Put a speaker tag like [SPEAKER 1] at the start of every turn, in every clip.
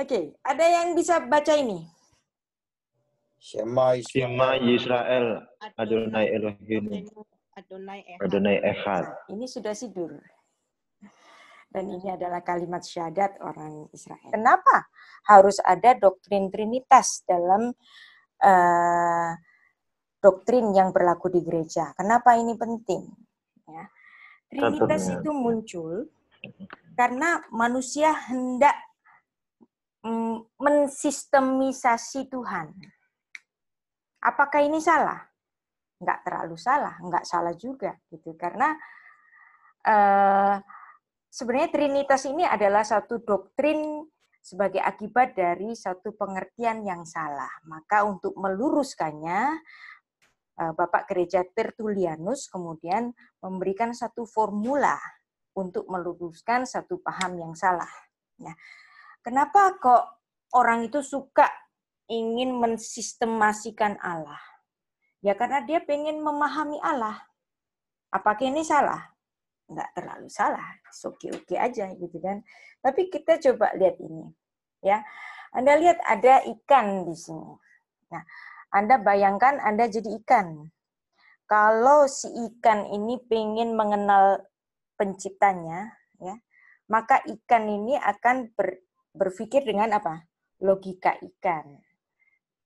[SPEAKER 1] Oke, okay. ada yang bisa baca ini?
[SPEAKER 2] Shema Israel, Adonai Elohim,
[SPEAKER 1] Adonai Echad.
[SPEAKER 2] Adonai Echad. Nah,
[SPEAKER 1] ini sudah sidur. Dan ini adalah kalimat syahadat orang Israel. Kenapa harus ada doktrin Trinitas dalam uh, doktrin yang berlaku di gereja? Kenapa ini penting?
[SPEAKER 2] Ya. Trinitas itu
[SPEAKER 1] muncul karena manusia hendak Mm, mensistemisasi Tuhan. Apakah ini salah? Enggak terlalu salah, enggak salah juga gitu karena eh, sebenarnya Trinitas ini adalah satu doktrin sebagai akibat dari satu pengertian yang salah. Maka untuk meluruskannya eh, Bapak Gereja Tertulianus kemudian memberikan satu formula untuk meluruskan satu paham yang salah. Nah, ya Kenapa kok orang itu suka ingin mensistemasikan Allah? Ya karena dia pengen memahami Allah. Apakah ini salah? Enggak terlalu salah. Oke-oke aja gitu kan. Tapi kita coba lihat ini. Ya. Anda lihat ada ikan di sini. Nah, Anda bayangkan Anda jadi ikan. Kalau si ikan ini pengen mengenal penciptanya, ya, maka ikan ini akan ber, berpikir dengan apa? Logika ikan.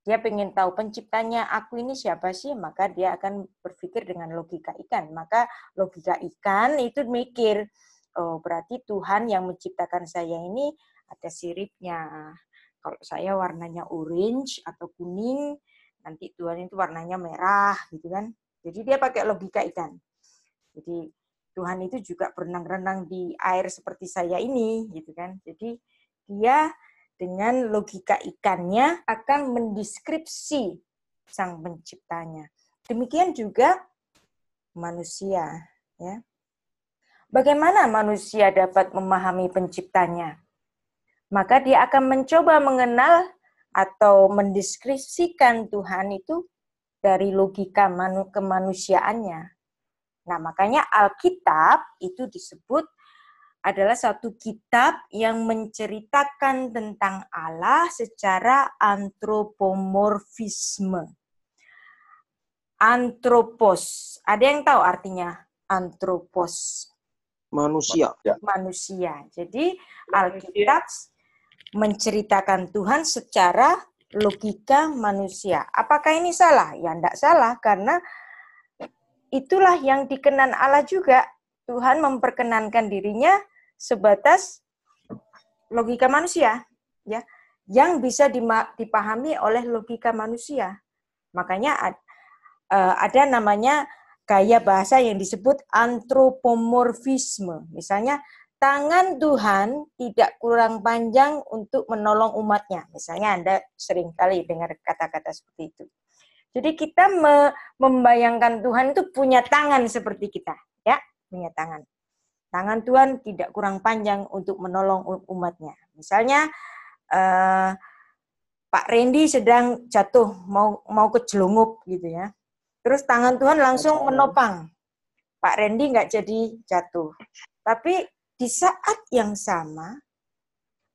[SPEAKER 1] Dia pengen tahu penciptanya aku ini siapa sih, maka dia akan berpikir dengan logika ikan. Maka logika ikan itu mikir, oh berarti Tuhan yang menciptakan saya ini ada siripnya. Kalau saya warnanya orange atau kuning, nanti Tuhan itu warnanya merah gitu kan. Jadi dia pakai logika ikan. Jadi Tuhan itu juga berenang-renang di air seperti saya ini gitu kan. Jadi dia dengan logika ikannya akan mendeskripsi sang penciptanya. Demikian juga manusia, ya. Bagaimana manusia dapat memahami penciptanya? Maka dia akan mencoba mengenal atau mendeskripsikan Tuhan itu dari logika kemanusiaannya. Nah, makanya Alkitab itu disebut adalah satu kitab yang menceritakan tentang Allah secara antropomorfisme. Antropos. Ada yang tahu artinya antropos?
[SPEAKER 2] Manusia. Ya.
[SPEAKER 1] Manusia. Jadi Alkitab menceritakan Tuhan secara logika manusia. Apakah ini salah? Ya tidak salah karena itulah yang dikenan Allah juga. Tuhan memperkenankan dirinya sebatas logika manusia ya yang bisa dipahami oleh logika manusia. Makanya e, ada namanya gaya bahasa yang disebut antropomorfisme. Misalnya tangan Tuhan tidak kurang panjang untuk menolong umatnya. Misalnya Anda sering kali dengar kata-kata seperti itu. Jadi kita membayangkan Tuhan itu punya tangan seperti kita, ya, punya tangan tangan Tuhan tidak kurang panjang untuk menolong umatnya. Misalnya eh, Pak Randy sedang jatuh mau mau kecelungup gitu ya. Terus tangan Tuhan langsung menopang. Pak Randy nggak jadi jatuh. Tapi di saat yang sama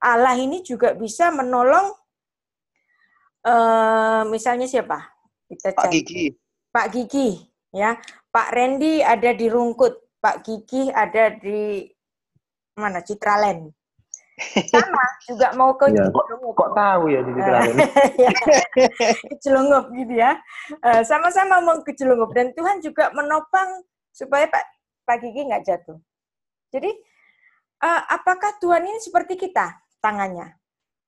[SPEAKER 1] Allah ini juga bisa menolong eh, misalnya siapa? Kita Pak cari. Gigi. Pak Gigi ya. Pak Randy ada di Rungkut Pak Kiki ada di mana Citraland sama juga mau ke ya, kok, kok tahu ya di Citraland iya. ke gitu ya eh, sama-sama mau ke Cilungup dan Tuhan juga menopang supaya Pak Pak Kiki nggak jatuh jadi eh, apakah Tuhan ini seperti kita tangannya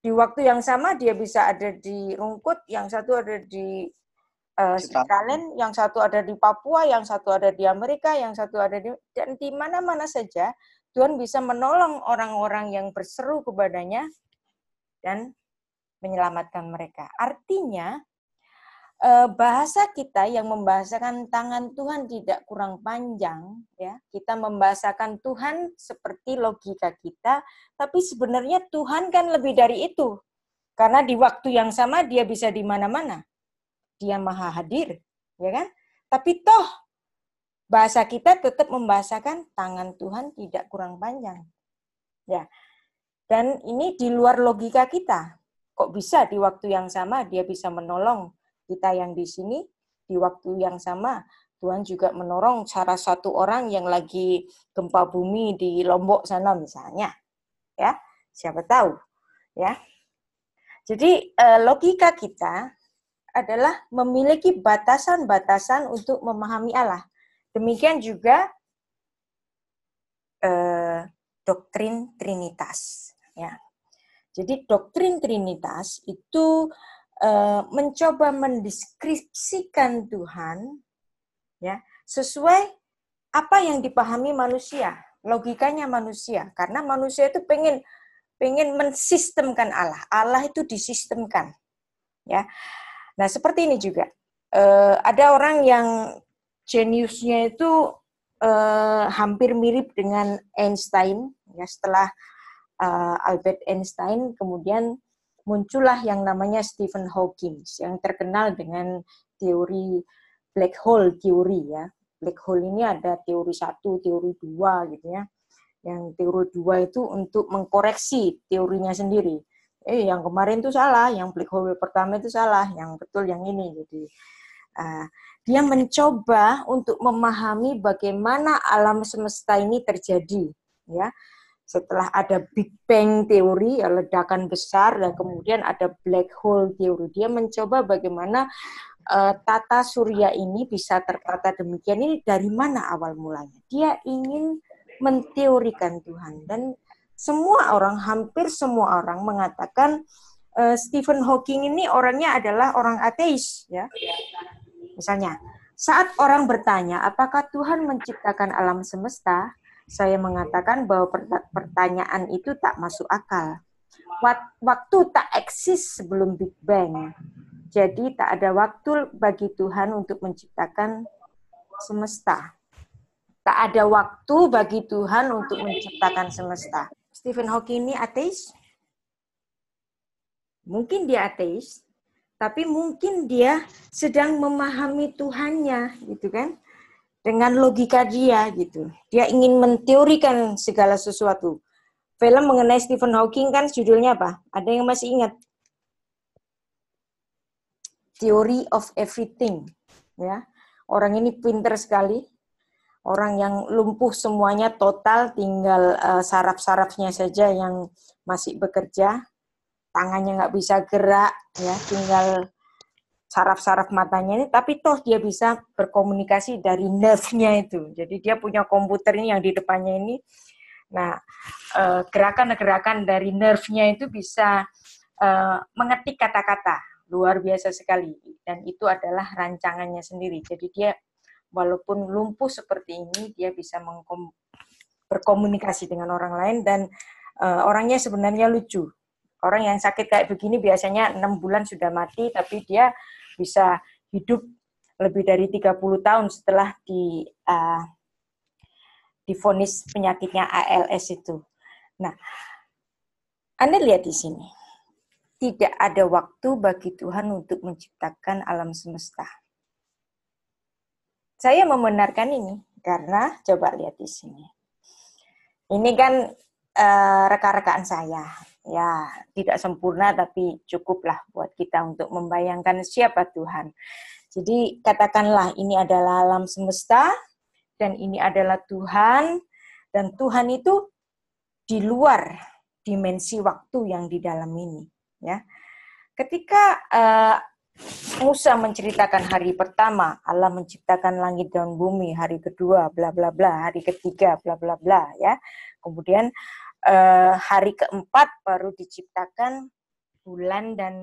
[SPEAKER 1] di waktu yang sama dia bisa ada di Rungkut yang satu ada di Eh, uh, kalian yang satu ada di Papua, yang satu ada di Amerika, yang satu ada di dan di mana-mana saja Tuhan bisa menolong orang-orang yang berseru kepadanya dan menyelamatkan mereka. Artinya eh, bahasa kita yang membahasakan tangan Tuhan tidak kurang panjang ya. Kita membahasakan Tuhan seperti logika kita, tapi sebenarnya Tuhan kan lebih dari itu. Karena di waktu yang sama dia bisa di mana-mana. Dia maha hadir, ya kan? Tapi toh bahasa kita tetap membahasakan tangan Tuhan tidak kurang panjang. Ya. Dan ini di luar logika kita. Kok bisa di waktu yang sama dia bisa menolong kita yang di sini di waktu yang sama Tuhan juga menolong cara satu orang yang lagi gempa bumi di Lombok sana misalnya. Ya, siapa tahu. Ya. Jadi eh, logika kita adalah memiliki batasan-batasan untuk memahami Allah. Demikian juga eh, doktrin Trinitas. Ya. Jadi doktrin Trinitas itu eh, mencoba mendeskripsikan Tuhan ya sesuai apa yang dipahami manusia, logikanya manusia. Karena manusia itu pengen pengen mensistemkan Allah. Allah itu disistemkan. Ya. Nah, seperti ini juga. Uh, ada orang yang jeniusnya itu uh, hampir mirip dengan Einstein. Ya, setelah uh, Albert Einstein, kemudian muncullah yang namanya Stephen Hawking, yang terkenal dengan teori black hole teori ya. Black hole ini ada teori satu, teori dua gitu ya. Yang teori dua itu untuk mengkoreksi teorinya sendiri eh yang kemarin itu salah, yang black hole pertama itu salah, yang betul yang ini. Jadi uh, dia mencoba untuk memahami bagaimana alam semesta ini terjadi, ya. Setelah ada Big Bang teori, ya, ledakan besar, dan kemudian ada black hole teori. Dia mencoba bagaimana uh, tata surya ini bisa tertata demikian. Ini dari mana awal mulanya? Dia ingin menteorikan Tuhan dan semua orang, hampir semua orang mengatakan uh, Stephen Hawking ini orangnya adalah orang ateis, ya. Misalnya, saat orang bertanya apakah Tuhan menciptakan alam semesta, saya mengatakan bahwa pertanyaan itu tak masuk akal. Waktu tak eksis sebelum Big Bang. Jadi tak ada waktu bagi Tuhan untuk menciptakan semesta. Tak ada waktu bagi Tuhan untuk menciptakan semesta. Stephen Hawking ini ateis? Mungkin dia ateis, tapi mungkin dia sedang memahami Tuhannya, gitu kan? Dengan logika dia, gitu. Dia ingin menteorikan segala sesuatu. Film mengenai Stephen Hawking kan judulnya apa? Ada yang masih ingat? Theory of Everything, ya. Orang ini pinter sekali, orang yang lumpuh semuanya total tinggal uh, saraf-sarafnya saja yang masih bekerja tangannya nggak bisa gerak ya tinggal saraf-saraf matanya ini tapi toh dia bisa berkomunikasi dari nerve-nya itu jadi dia punya komputer ini yang di depannya ini nah gerakan eh, gerakan-gerakan dari nerve-nya itu bisa uh, mengetik kata-kata luar biasa sekali dan itu adalah rancangannya sendiri jadi dia walaupun lumpuh seperti ini dia bisa berkomunikasi dengan orang lain dan uh, orangnya sebenarnya lucu. Orang yang sakit kayak begini biasanya enam bulan sudah mati tapi dia bisa hidup lebih dari 30 tahun setelah di uh, difonis penyakitnya ALS itu. Nah, Anda lihat di sini. Tidak ada waktu bagi Tuhan untuk menciptakan alam semesta saya membenarkan ini karena coba lihat di sini. Ini kan uh, rekan-rekan saya. Ya, tidak sempurna tapi cukuplah buat kita untuk membayangkan siapa Tuhan. Jadi katakanlah ini adalah alam semesta dan ini adalah Tuhan dan Tuhan itu di luar dimensi waktu yang di dalam ini ya ketika uh, Musa menceritakan hari pertama Allah menciptakan langit dan bumi, hari kedua bla bla bla, hari ketiga bla bla bla ya. Kemudian eh, hari keempat baru diciptakan bulan dan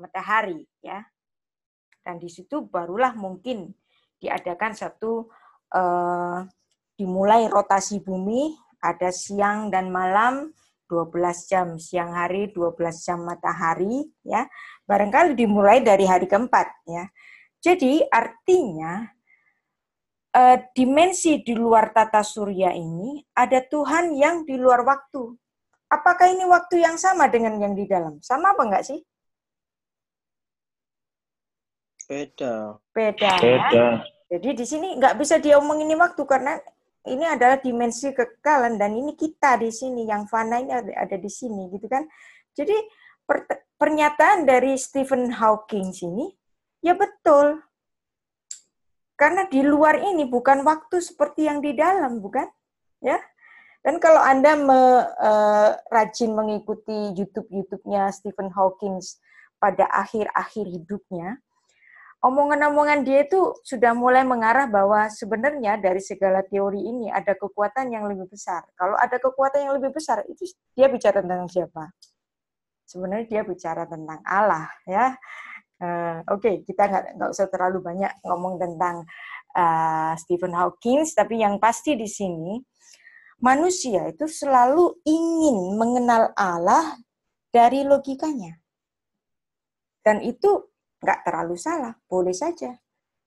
[SPEAKER 1] matahari ya. Dan di situ barulah mungkin diadakan satu eh, dimulai rotasi bumi, ada siang dan malam, 12 jam siang hari, 12 jam matahari, ya. Barangkali dimulai dari hari keempat, ya. Jadi artinya eh, dimensi di luar tata surya ini ada Tuhan yang di luar waktu. Apakah ini waktu yang sama dengan yang di dalam? Sama apa enggak sih?
[SPEAKER 2] Beda.
[SPEAKER 1] Beda. Ya. Beda. Ya? Jadi di sini nggak bisa dia omongin waktu karena ini adalah dimensi kekalan dan ini kita di sini yang fana ini ada, ada di sini gitu kan. Jadi per, pernyataan dari Stephen Hawking sini ya betul. Karena di luar ini bukan waktu seperti yang di dalam, bukan? Ya. Dan kalau Anda me, uh, rajin mengikuti YouTube-YouTube-nya Stephen Hawking pada akhir-akhir hidupnya, omongan-omongan dia itu sudah mulai mengarah bahwa sebenarnya dari segala teori ini ada kekuatan yang lebih besar. Kalau ada kekuatan yang lebih besar, itu dia bicara tentang siapa? Sebenarnya dia bicara tentang Allah, ya. Uh, Oke, okay, kita nggak usah terlalu banyak ngomong tentang uh, Stephen Hawking, tapi yang pasti di sini manusia itu selalu ingin mengenal Allah dari logikanya. Dan itu nggak terlalu salah, boleh saja.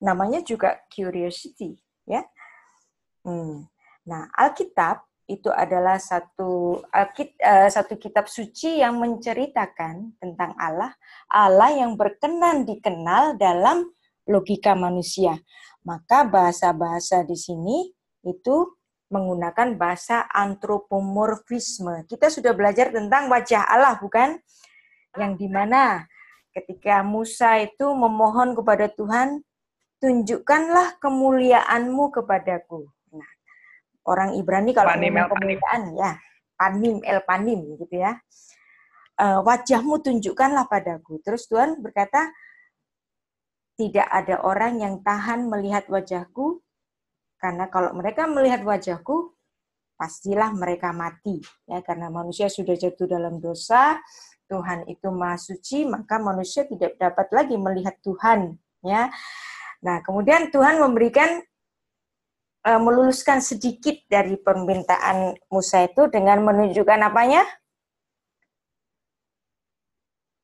[SPEAKER 1] Namanya juga curiosity, ya. Hmm. Nah, Alkitab itu adalah satu Alkit, uh, satu kitab suci yang menceritakan tentang Allah, Allah yang berkenan dikenal dalam logika manusia. Maka bahasa-bahasa di sini itu menggunakan bahasa antropomorfisme. Kita sudah belajar tentang wajah Allah, bukan? Yang dimana ketika Musa itu memohon kepada Tuhan, tunjukkanlah kemuliaanmu kepadaku. Nah, orang Ibrani kalau panim, el kemuliaan panim. ya panim el panim gitu ya. E, wajahmu tunjukkanlah padaku. Terus Tuhan berkata, tidak ada orang yang tahan melihat wajahku, karena kalau mereka melihat wajahku, pastilah mereka mati. Ya, karena manusia sudah jatuh dalam dosa, Tuhan itu maha suci, maka manusia tidak dapat lagi melihat Tuhan, ya. Nah, kemudian Tuhan memberikan e, meluluskan sedikit dari permintaan Musa itu dengan menunjukkan apanya?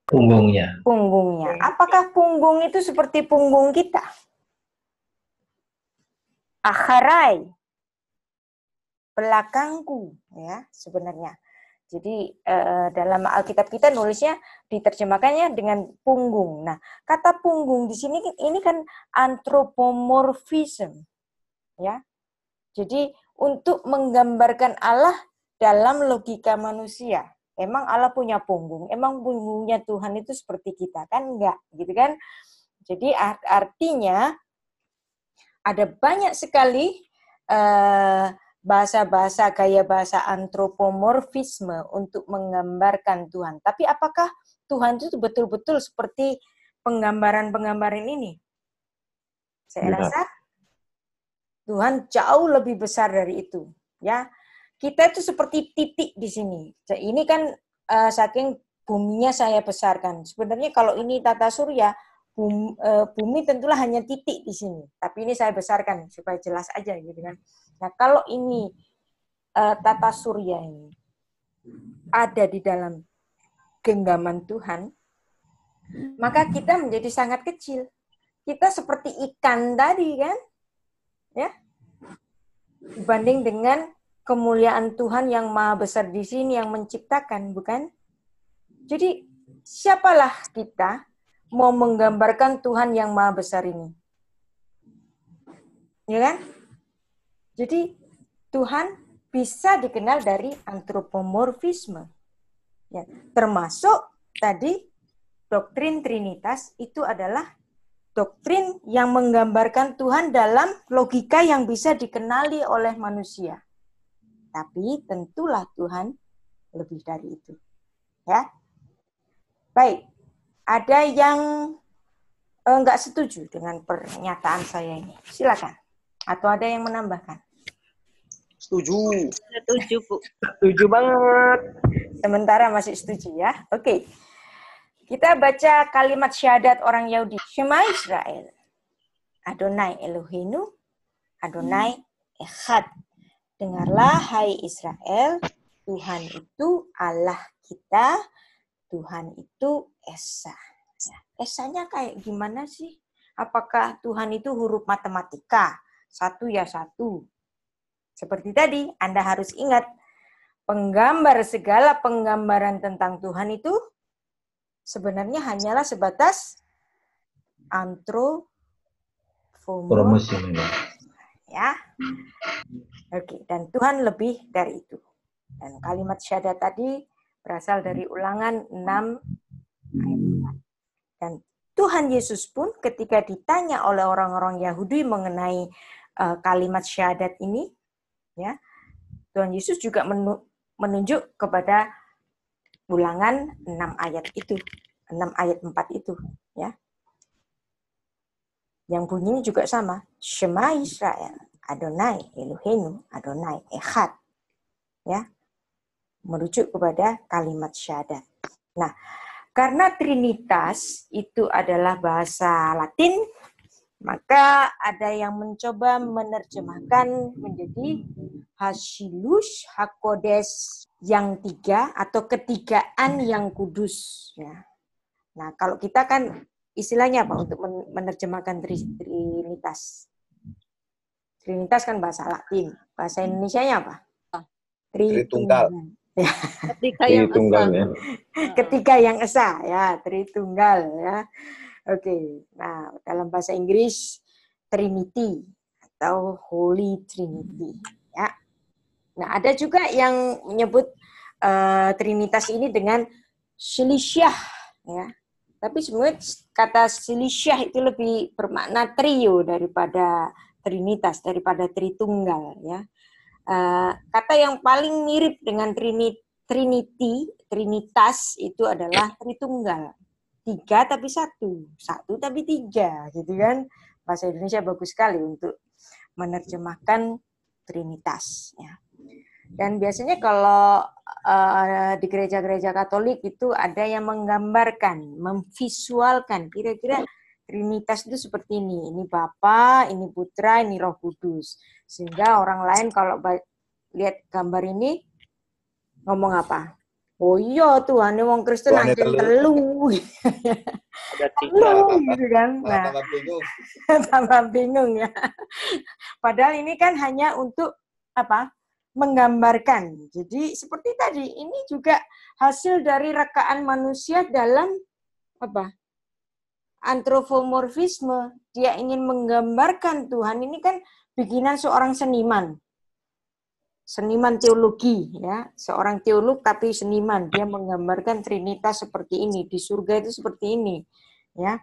[SPEAKER 2] Punggungnya.
[SPEAKER 1] Punggungnya. Apakah punggung itu seperti punggung kita? Akharai. Belakangku, ya, sebenarnya. Jadi eh, dalam Alkitab kita nulisnya diterjemahkannya dengan punggung. Nah, kata punggung di sini kan, ini kan antropomorfisme Ya. Jadi untuk menggambarkan Allah dalam logika manusia. Emang Allah punya punggung, emang punggungnya Tuhan itu seperti kita kan enggak, gitu kan? Jadi art artinya ada banyak sekali eh, bahasa-bahasa gaya bahasa antropomorfisme untuk menggambarkan Tuhan. Tapi apakah Tuhan itu betul-betul seperti penggambaran-penggambaran ini? Saya Benar. rasa Tuhan jauh lebih besar dari itu, ya. Kita itu seperti titik di sini. Ini kan uh, saking buminya saya besarkan. Sebenarnya kalau ini tata surya, bumi, eh, bumi tentulah hanya titik di sini. Tapi ini saya besarkan supaya jelas aja gitu kan. Nah, kalau ini uh, tata surya ini ada di dalam genggaman Tuhan, maka kita menjadi sangat kecil. Kita seperti ikan tadi kan? Ya. Dibanding dengan kemuliaan Tuhan yang maha besar di sini yang menciptakan, bukan? Jadi siapalah kita mau menggambarkan Tuhan yang maha besar ini. Ya kan? Jadi Tuhan bisa dikenal dari antropomorfisme. Ya, termasuk tadi doktrin Trinitas itu adalah doktrin yang menggambarkan Tuhan dalam logika yang bisa dikenali oleh manusia. Tapi tentulah Tuhan lebih dari itu. Ya. Baik, ada yang enggak eh, setuju dengan pernyataan saya ini. Silakan. Atau ada yang menambahkan?
[SPEAKER 2] Setuju.
[SPEAKER 1] Setuju, Bu. Setuju banget. Sementara masih setuju ya. Oke. Kita baca kalimat syahadat orang Yahudi. Shema Israel. Adonai Eloheinu. Adonai Echad. Dengarlah hai Israel, Tuhan itu Allah kita, Tuhan itu esa. Esanya kayak gimana sih? Apakah Tuhan itu huruf matematika? Satu ya satu. Seperti tadi, Anda harus ingat, penggambar segala penggambaran tentang Tuhan itu sebenarnya hanyalah sebatas antropomosi. Ya. Oke, dan Tuhan lebih dari itu. Dan kalimat syahadat tadi berasal dari ulangan 6 dan Tuhan Yesus pun ketika ditanya oleh orang-orang Yahudi mengenai uh, kalimat syahadat ini, ya Tuhan Yesus juga menunjuk kepada ulangan 6 ayat itu, enam ayat empat itu, ya. Yang bunyinya juga sama, Shema Israel, Adonai, Eloheinu, Adonai, Echad. Ya. Merujuk kepada kalimat syahadat. Nah, karena Trinitas itu adalah bahasa Latin, maka ada yang mencoba menerjemahkan menjadi Hasilus Hakodes yang tiga atau ketigaan yang kudus. Ya. Nah, kalau kita kan istilahnya apa untuk menerjemahkan Trinitas? Trinitas kan bahasa Latin. Bahasa Indonesia-nya apa?
[SPEAKER 2] Tritunggal
[SPEAKER 1] ketika yang tunggal esa.
[SPEAKER 2] ya.
[SPEAKER 1] Ketika yang esa ya, tritunggal ya. Oke. Nah, dalam bahasa Inggris Trinity atau Holy Trinity ya. Nah, ada juga yang menyebut uh, trinitas ini dengan silisiah ya. Tapi sebenarnya kata silisiah itu lebih bermakna trio daripada trinitas daripada tritunggal ya. Uh, kata yang paling mirip dengan trini, Trinity, Trinitas itu adalah Tritunggal. Tiga tapi satu, satu tapi tiga, gitu kan? Bahasa Indonesia bagus sekali untuk menerjemahkan Trinitas. Ya. Dan biasanya kalau uh, di gereja-gereja Katolik itu ada yang menggambarkan, memvisualkan kira-kira Trinitas itu seperti ini, ini Bapa, ini Putra, ini Roh Kudus. Sehingga orang lain kalau lihat gambar ini ngomong apa? Oh iya Tuhan, wong Kristen aja telu. Ada tiga. Telu, gitu kan. Nah, tambah bingung. tambah bingung ya. Padahal ini kan hanya untuk apa? menggambarkan. Jadi seperti tadi, ini juga hasil dari rekaan manusia dalam apa? antropomorfisme, dia ingin menggambarkan Tuhan ini kan bikinan seorang seniman. Seniman teologi ya, seorang teolog tapi seniman, dia menggambarkan trinitas seperti ini, di surga itu seperti ini ya.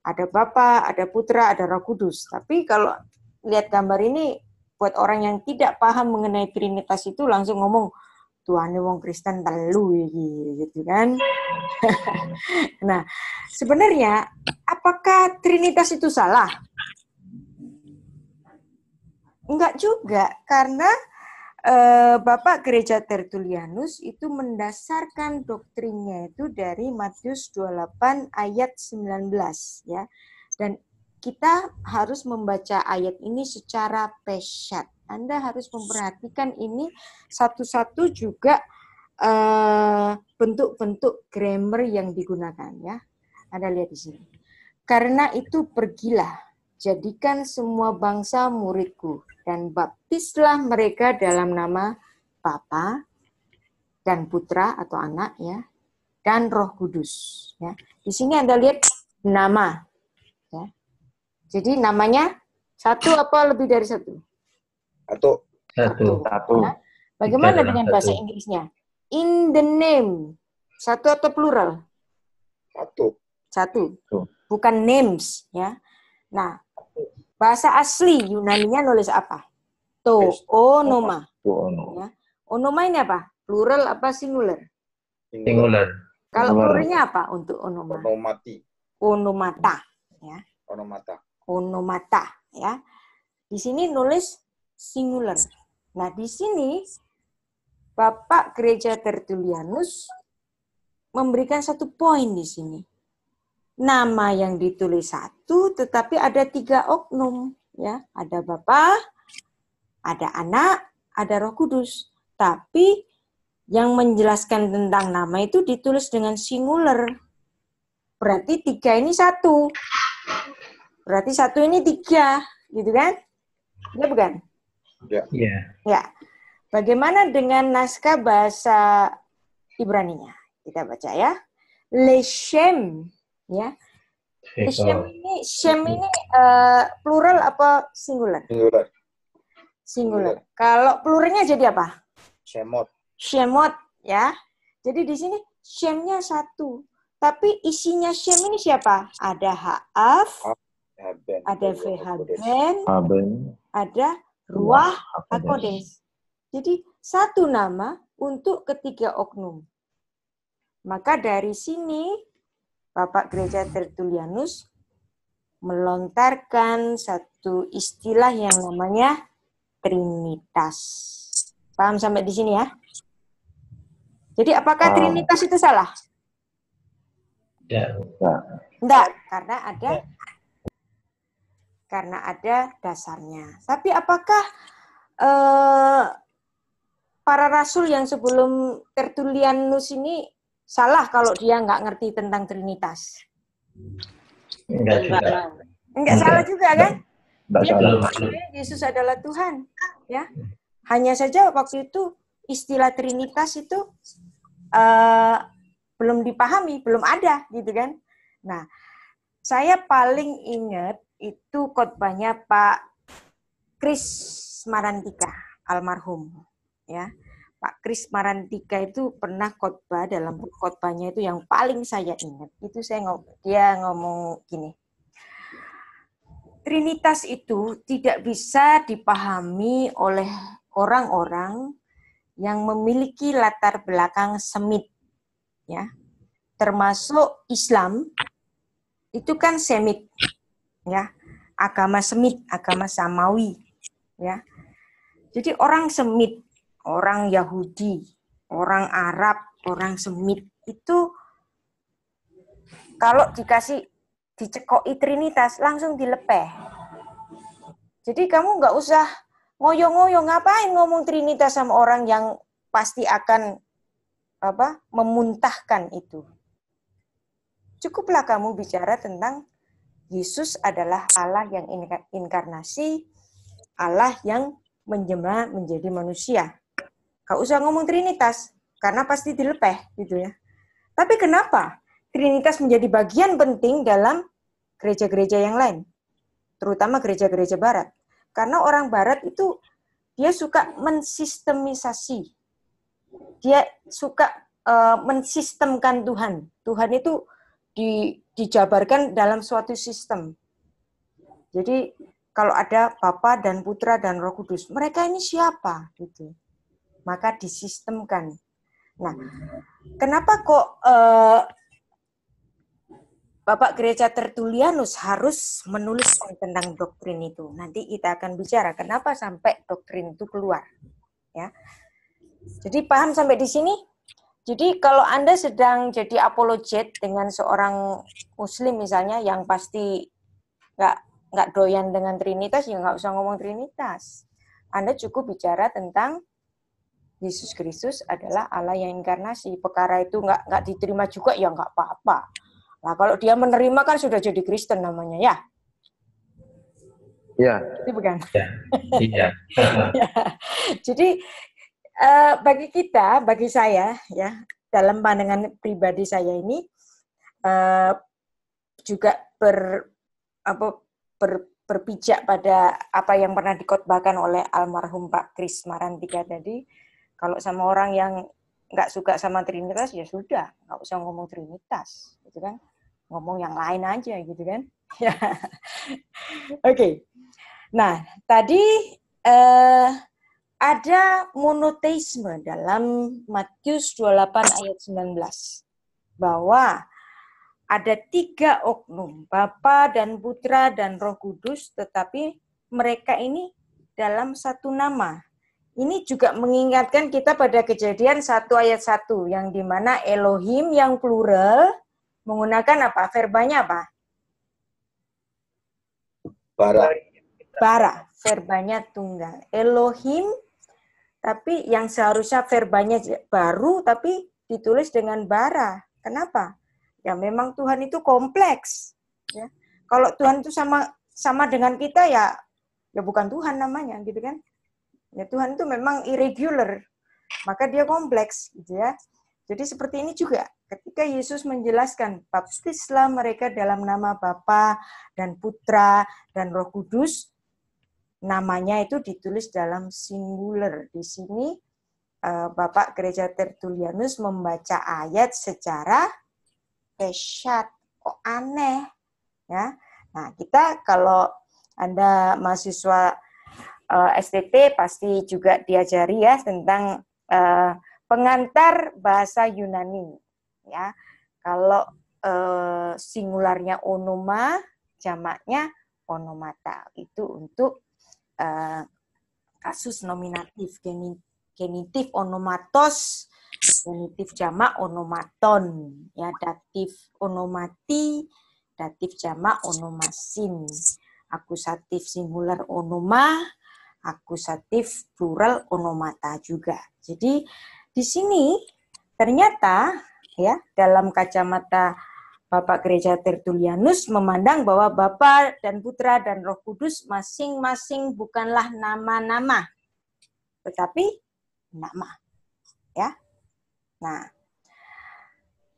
[SPEAKER 1] Ada Bapa, ada Putra, ada Roh Kudus. Tapi kalau lihat gambar ini buat orang yang tidak paham mengenai trinitas itu langsung ngomong tuane wong Kristen telu iki gitu kan. nah, sebenarnya apakah trinitas itu salah? Enggak juga karena eh, Bapak Gereja Tertulianus itu mendasarkan doktrinnya itu dari Matius 28 ayat 19 ya. Dan kita harus membaca ayat ini secara pesat. Anda harus memperhatikan ini satu-satu juga eh, bentuk-bentuk uh, grammar yang digunakan ya. Anda lihat di sini. Karena itu pergilah, jadikan semua bangsa muridku dan baptislah mereka dalam nama Bapa dan Putra atau anak ya dan Roh Kudus ya. Di sini Anda lihat nama ya. Jadi namanya satu apa lebih dari satu?
[SPEAKER 2] Satu. Satu. Satu. Nah,
[SPEAKER 1] bagaimana dengan bahasa satu. Inggrisnya? In the name. Satu atau plural? Satu. Satu. Bukan names ya. Nah, bahasa asli Yunani-nya nulis apa? To onoma. Ya. Onoma ini apa? Plural apa singular? Singular. Kalau pluralnya apa untuk onoma? Onomati. Onomata. Ya. Onomata onomata ya. Di sini nulis singular. Nah, di sini Bapak Gereja Tertulianus memberikan satu poin di sini. Nama yang ditulis satu, tetapi ada tiga oknum. ya Ada Bapak, ada anak, ada roh kudus. Tapi yang menjelaskan tentang nama itu ditulis dengan singular. Berarti tiga ini satu. Berarti satu ini tiga, gitu kan? Iya bukan? Iya. Iya. Ya. Bagaimana dengan naskah bahasa Ibrani nya? Kita baca ya. Leshem, ya. Leshem ini, shem ini uh, plural apa singular? Singular. Singular. Kalau pluralnya jadi apa? Shemot. Shemot, ya. Jadi di sini shemnya satu, tapi isinya shem ini siapa? Ada haaf, haben, ada VHB, ada ruah akodes. Jadi satu nama untuk ketiga oknum. Maka dari sini Bapak Gereja Tertulianus melontarkan satu istilah yang namanya Trinitas. Paham sampai di sini ya? Jadi apakah Trinitas itu salah? Tidak. Tidak, karena ada eh, karena ada dasarnya. Tapi apakah eh, para rasul yang sebelum tertulian Tertulianus ini salah kalau dia nggak ngerti tentang Trinitas?
[SPEAKER 2] Enggak, enggak, enggak,
[SPEAKER 1] enggak salah juga kan?
[SPEAKER 2] Enggak dia salah.
[SPEAKER 1] Yesus adalah Tuhan, ya. Hanya saja waktu itu istilah Trinitas itu eh, belum dipahami, belum ada, gitu kan? Nah, saya paling ingat itu khotbahnya Pak Kris Marantika almarhum ya. Pak Kris Marantika itu pernah khotbah dalam khotbahnya itu yang paling saya ingat. Itu saya ngom dia ngomong gini. Trinitas itu tidak bisa dipahami oleh orang-orang yang memiliki latar belakang semit ya. Termasuk Islam itu kan semit ya agama Semit, agama Samawi, ya. Jadi orang Semit, orang Yahudi, orang Arab, orang Semit itu kalau dikasih dicekoki Trinitas langsung dilepeh. Jadi kamu nggak usah ngoyo-ngoyo ngapain ngomong Trinitas sama orang yang pasti akan apa memuntahkan itu. Cukuplah kamu bicara tentang Yesus adalah Allah yang inkarnasi, Allah yang menjemah menjadi manusia. Kau usah ngomong Trinitas, karena pasti dilepeh gitu ya. Tapi kenapa Trinitas menjadi bagian penting dalam gereja-gereja yang lain, terutama gereja-gereja Barat? Karena orang Barat itu dia suka mensistemisasi, dia suka uh, mensistemkan Tuhan. Tuhan itu di, dijabarkan dalam suatu sistem. Jadi kalau ada Bapa dan Putra dan Roh Kudus, mereka ini siapa gitu. Maka disistemkan. Nah, kenapa kok eh, Bapak Gereja Tertulianus harus menulis tentang doktrin itu. Nanti kita akan bicara kenapa sampai doktrin itu keluar. Ya. Jadi paham sampai di sini? Jadi kalau Anda sedang jadi apologet dengan seorang muslim misalnya yang pasti nggak nggak doyan dengan Trinitas, ya nggak usah ngomong Trinitas. Anda cukup bicara tentang Yesus Kristus adalah Allah yang inkarnasi. Perkara itu nggak nggak diterima juga ya nggak apa-apa. Nah kalau dia menerima kan sudah jadi Kristen namanya ya. ya. Iya. Itu bukan.
[SPEAKER 2] Ya, iya. Ya. ya.
[SPEAKER 1] Jadi uh, bagi kita, bagi saya ya, dalam pandangan pribadi saya ini uh, juga ber apa ber, berpijak pada apa yang pernah dikotbahkan oleh almarhum Pak Kris Marantika tadi. Kalau sama orang yang nggak suka sama Trinitas ya sudah, nggak usah ngomong Trinitas, gitu kan? Ngomong yang lain aja, gitu kan? Ya. Oke. Okay. Nah, tadi eh, ada monoteisme dalam Matius 28 ayat 19 bahwa ada tiga oknum, Bapa dan Putra dan Roh Kudus, tetapi mereka ini dalam satu nama. Ini juga mengingatkan kita pada kejadian satu ayat satu yang dimana Elohim yang plural menggunakan apa? Verbanya apa? Bara. Bara, verbanya tunggal. Elohim tapi yang seharusnya verbanya baru tapi ditulis dengan bara. Kenapa? Ya memang Tuhan itu kompleks. Ya. Kalau Tuhan itu sama sama dengan kita ya ya bukan Tuhan namanya gitu kan. Ya Tuhan itu memang irregular. Maka dia kompleks gitu ya. Jadi seperti ini juga ketika Yesus menjelaskan baptislah mereka dalam nama Bapa dan Putra dan Roh Kudus namanya itu ditulis dalam singular. Di sini eh, Bapak Gereja Tertulianus membaca ayat secara pesyat. Oh, aneh. Ya. Nah, kita kalau Anda mahasiswa eh, STT pasti juga diajari ya tentang eh, pengantar bahasa Yunani. Ya. Kalau singularnya onoma, jamaknya onomata. Itu untuk Eh, kasus nominatif genitif genitif onomatos genitif jamak onomaton ya datif onomati datif jamak onomasin akusatif singular onoma akusatif plural onomata juga jadi di sini ternyata ya dalam kacamata Bapak Gereja Tertulianus memandang bahwa Bapa dan Putra dan Roh Kudus masing-masing bukanlah nama-nama, tetapi nama. Ya. Nah,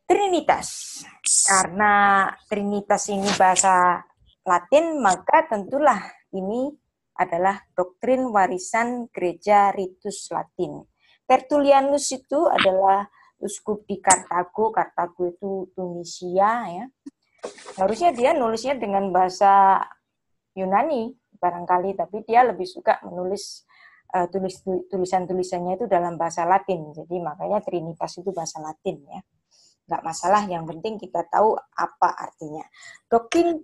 [SPEAKER 1] Trinitas. Karena Trinitas ini bahasa Latin, maka tentulah ini adalah doktrin warisan gereja ritus Latin. Tertulianus itu adalah uskup di Kartago, Kartago itu Tunisia ya. Harusnya dia nulisnya dengan bahasa Yunani barangkali, tapi dia lebih suka menulis uh, eh, tulis tulisan-tulisannya itu dalam bahasa Latin. Jadi makanya Trinitas itu bahasa Latin ya nggak masalah yang penting kita tahu apa artinya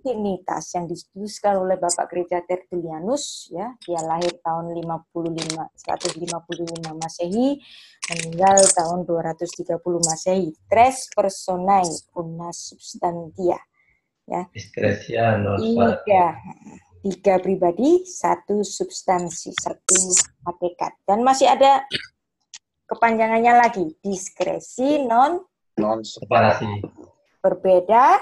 [SPEAKER 1] Trinitas yang didiskusikan oleh Bapak Gereja Tertullianus ya dia lahir tahun 55 155 Masehi meninggal tahun 230 Masehi tres personae una substantia ya
[SPEAKER 2] tiga
[SPEAKER 1] tiga pribadi satu substansi satu hakikat dan masih ada kepanjangannya lagi diskresi non
[SPEAKER 2] non separasi
[SPEAKER 1] berbeda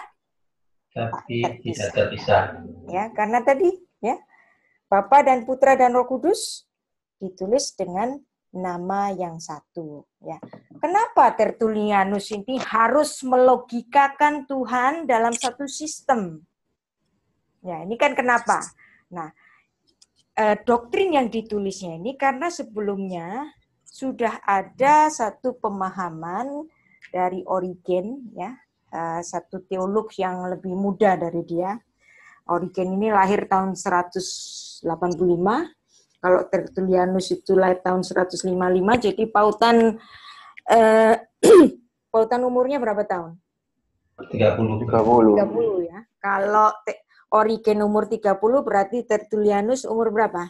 [SPEAKER 2] tapi tidak terpisah
[SPEAKER 1] ya karena tadi ya Bapa dan Putra dan Roh Kudus ditulis dengan nama yang satu ya kenapa Tertulianus ini harus melogikakan Tuhan dalam satu sistem ya ini kan kenapa nah eh, doktrin yang ditulisnya ini karena sebelumnya sudah ada satu pemahaman dari Origen ya eh, satu teolog yang lebih muda dari dia. Origen ini lahir tahun 185, kalau Tertullianus itu lahir tahun 155, jadi pautan eh, pautan umurnya berapa tahun?
[SPEAKER 2] 30. 30. 30
[SPEAKER 1] ya. Kalau Origen umur 30 berarti Tertullianus umur berapa?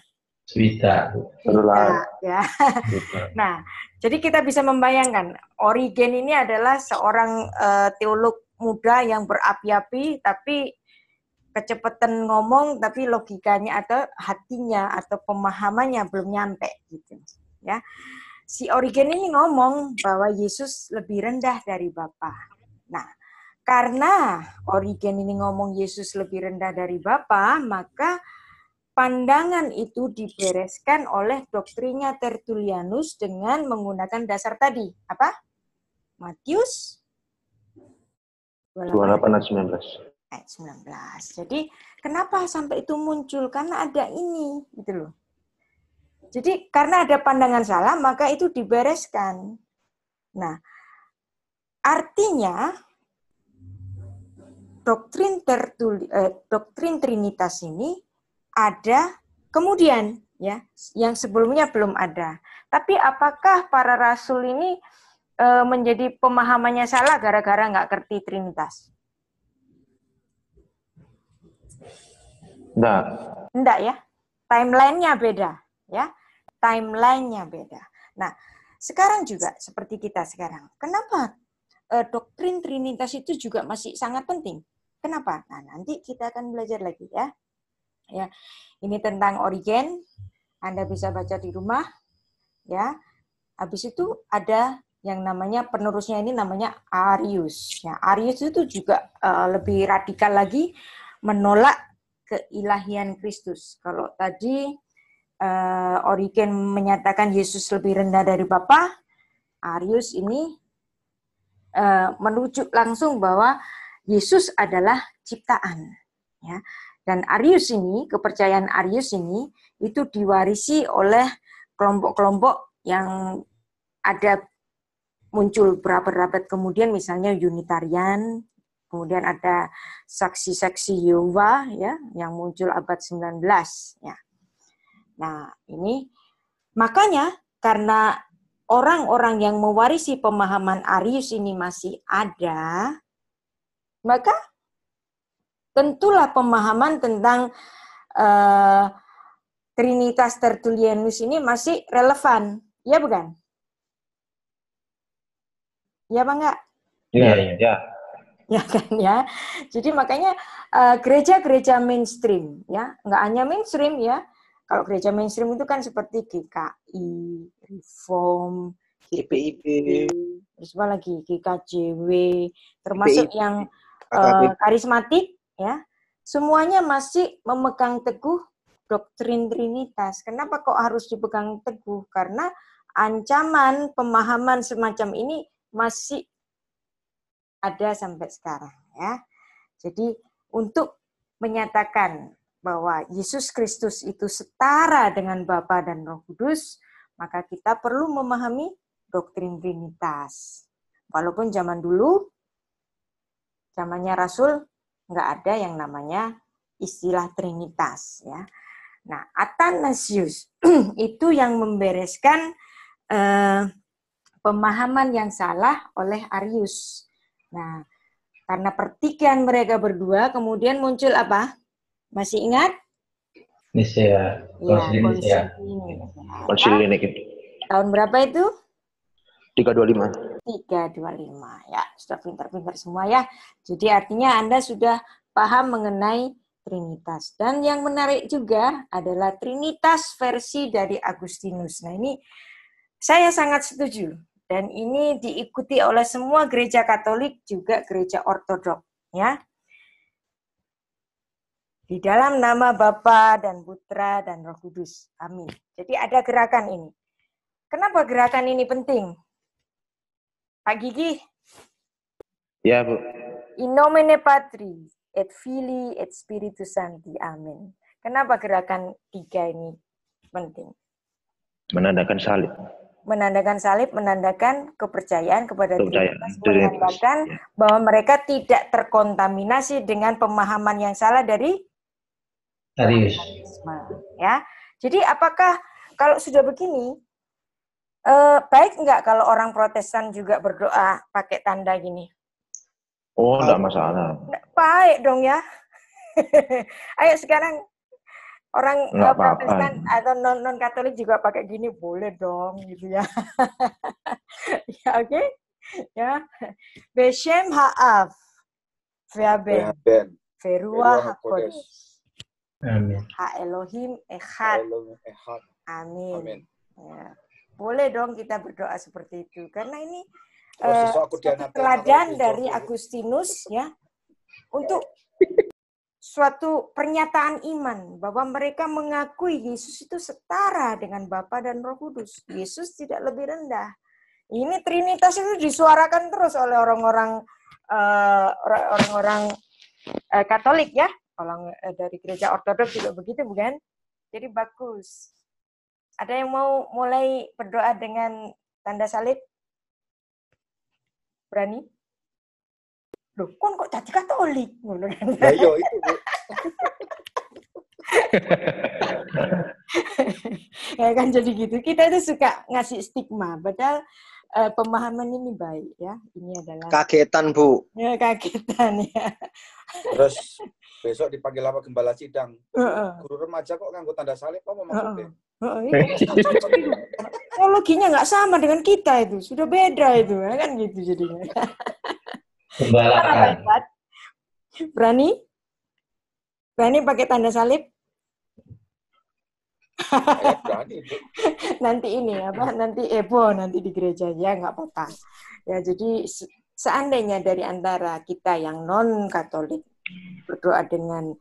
[SPEAKER 2] Swita. Swita. Ya.
[SPEAKER 1] nah, jadi kita bisa membayangkan Origen ini adalah seorang uh, teolog muda yang berapi-api tapi kecepatan ngomong tapi logikanya atau hatinya atau pemahamannya belum nyampe gitu. Ya. Si Origen ini ngomong bahwa Yesus lebih rendah dari Bapa. Nah, karena Origen ini ngomong Yesus lebih rendah dari Bapa, maka pandangan itu dibereskan oleh doktrinya tertulianus dengan menggunakan dasar tadi. Apa? Matius 28
[SPEAKER 2] ayat 19.
[SPEAKER 1] 19. Jadi kenapa sampai itu muncul? Karena ada ini, gitu loh. Jadi karena ada pandangan salah, maka itu dibereskan. Nah, artinya doktrin tertul eh, doktrin Trinitas ini ada kemudian ya yang sebelumnya belum ada. Tapi apakah para rasul ini e, menjadi pemahamannya salah gara-gara nggak ngerti Trinitas? Enggak. Enggak ya. Timelinenya beda ya. Timelinenya beda. Nah, sekarang juga seperti kita sekarang. Kenapa e, doktrin Trinitas itu juga masih sangat penting? Kenapa? Nah, nanti kita akan belajar lagi ya. Ya, ini tentang Origen. Anda bisa baca di rumah. Ya, habis itu ada yang namanya penerusnya ini namanya Arius. Ya, Arius itu juga uh, lebih radikal lagi menolak keilahian Kristus. Kalau tadi uh, Origen menyatakan Yesus lebih rendah dari Bapa, Arius ini uh, merujuk langsung bahwa Yesus adalah ciptaan. Ya, dan Arius ini, kepercayaan Arius ini itu diwarisi oleh kelompok-kelompok yang ada muncul berabad-abad kemudian misalnya Unitarian, kemudian ada saksi-saksi Yehova ya yang muncul abad 19 ya. Nah, ini makanya karena orang-orang yang mewarisi pemahaman Arius ini masih ada, maka tentulah pemahaman tentang uh, Trinitas Tertullianus ini masih relevan, ya bukan? Ya bangga
[SPEAKER 2] Iya, iya,
[SPEAKER 1] Ya kan ya. Jadi makanya eh, gereja-gereja uh, mainstream ya, nggak hanya mainstream ya. Kalau gereja mainstream itu kan seperti GKI, Reform, GPIB, terus apa lagi GKJW, termasuk GPIB. yang uh, karismatik ya semuanya masih memegang teguh doktrin Trinitas. Kenapa kok harus dipegang teguh? Karena ancaman pemahaman semacam ini masih ada sampai sekarang ya. Jadi untuk menyatakan bahwa Yesus Kristus itu setara dengan Bapa dan Roh Kudus, maka kita perlu memahami doktrin Trinitas. Walaupun zaman dulu zamannya Rasul nggak ada yang namanya istilah trinitas ya. Nah, Athanasius itu yang membereskan eh, pemahaman yang salah oleh Arius. Nah, karena pertikaian mereka berdua kemudian muncul apa? Masih ingat?
[SPEAKER 2] Nisea. Ya, Konsili Nisea. Konsili
[SPEAKER 1] Tahun berapa itu?
[SPEAKER 2] 325.
[SPEAKER 1] 325 ya. Sudah pintar-pintar semua ya. Jadi artinya Anda sudah paham mengenai Trinitas. Dan yang menarik juga adalah Trinitas versi dari Agustinus. Nah ini saya sangat setuju. Dan ini diikuti oleh semua gereja Katolik juga gereja Ortodok. Ya. Di dalam nama Bapa dan Putra dan Roh Kudus. Amin. Jadi ada gerakan ini. Kenapa gerakan ini penting? Pak Gigi. Ya, Bu. In nomine Patri, et Fili, et Spiritus Sancti. Amin. Kenapa gerakan tiga ini penting?
[SPEAKER 2] Menandakan salib.
[SPEAKER 1] Menandakan salib, menandakan kepercayaan kepada Tuhan. Menandakan ya. bahwa mereka tidak terkontaminasi dengan pemahaman yang salah dari Tarius. Ya. Jadi apakah kalau sudah begini, E, baik enggak kalau orang Protestan juga berdoa pakai tanda gini?
[SPEAKER 2] Oh, enggak masalah.
[SPEAKER 1] Baik dong ya. Ayo sekarang orang enggak eh, Protestan apa -apa. atau non non Katolik juga pakai gini boleh dong gitu ya. ya oke. Okay? Ya. Beshem ha'af. Veaben. Verua hakodesh. Amin. Ha Elohim echad. Amin. Amin. Ya. Boleh dong kita berdoa seperti itu. Karena ini uh, dari Agustinus ya, ya untuk suatu pernyataan iman bahwa mereka mengakui Yesus itu setara dengan Bapa dan Roh Kudus. Yesus tidak lebih rendah. Ini Trinitas itu disuarakan terus oleh orang-orang uh, orang-orang uh, Katolik ya, orang uh, dari gereja Ortodoks juga begitu bukan? Jadi bagus. Ada yang mau mulai berdoa dengan tanda salib? Berani? Loh, kon kok jadi Katolik? Ngono kan. itu, ya kan jadi gitu. Kita itu suka ngasih stigma, padahal uh, pemahaman ini baik ya. Ini adalah
[SPEAKER 2] kagetan bu.
[SPEAKER 1] Ya, kagetan ya.
[SPEAKER 2] Terus besok dipanggil apa gembala sidang.
[SPEAKER 1] Uh -uh. Guru
[SPEAKER 3] remaja kok nganggo tanda salib kok
[SPEAKER 1] mau maksudnya? Uh -uh. Oh, iya. oh, nggak sama dengan kita itu, sudah beda itu, ya kan gitu jadinya. Berani? Berani pakai tanda salib? nanti ini apa? Nanti ebo nanti di gereja ya nggak apa-apa. Ya jadi seandainya dari antara kita yang non Katolik berdoa dengan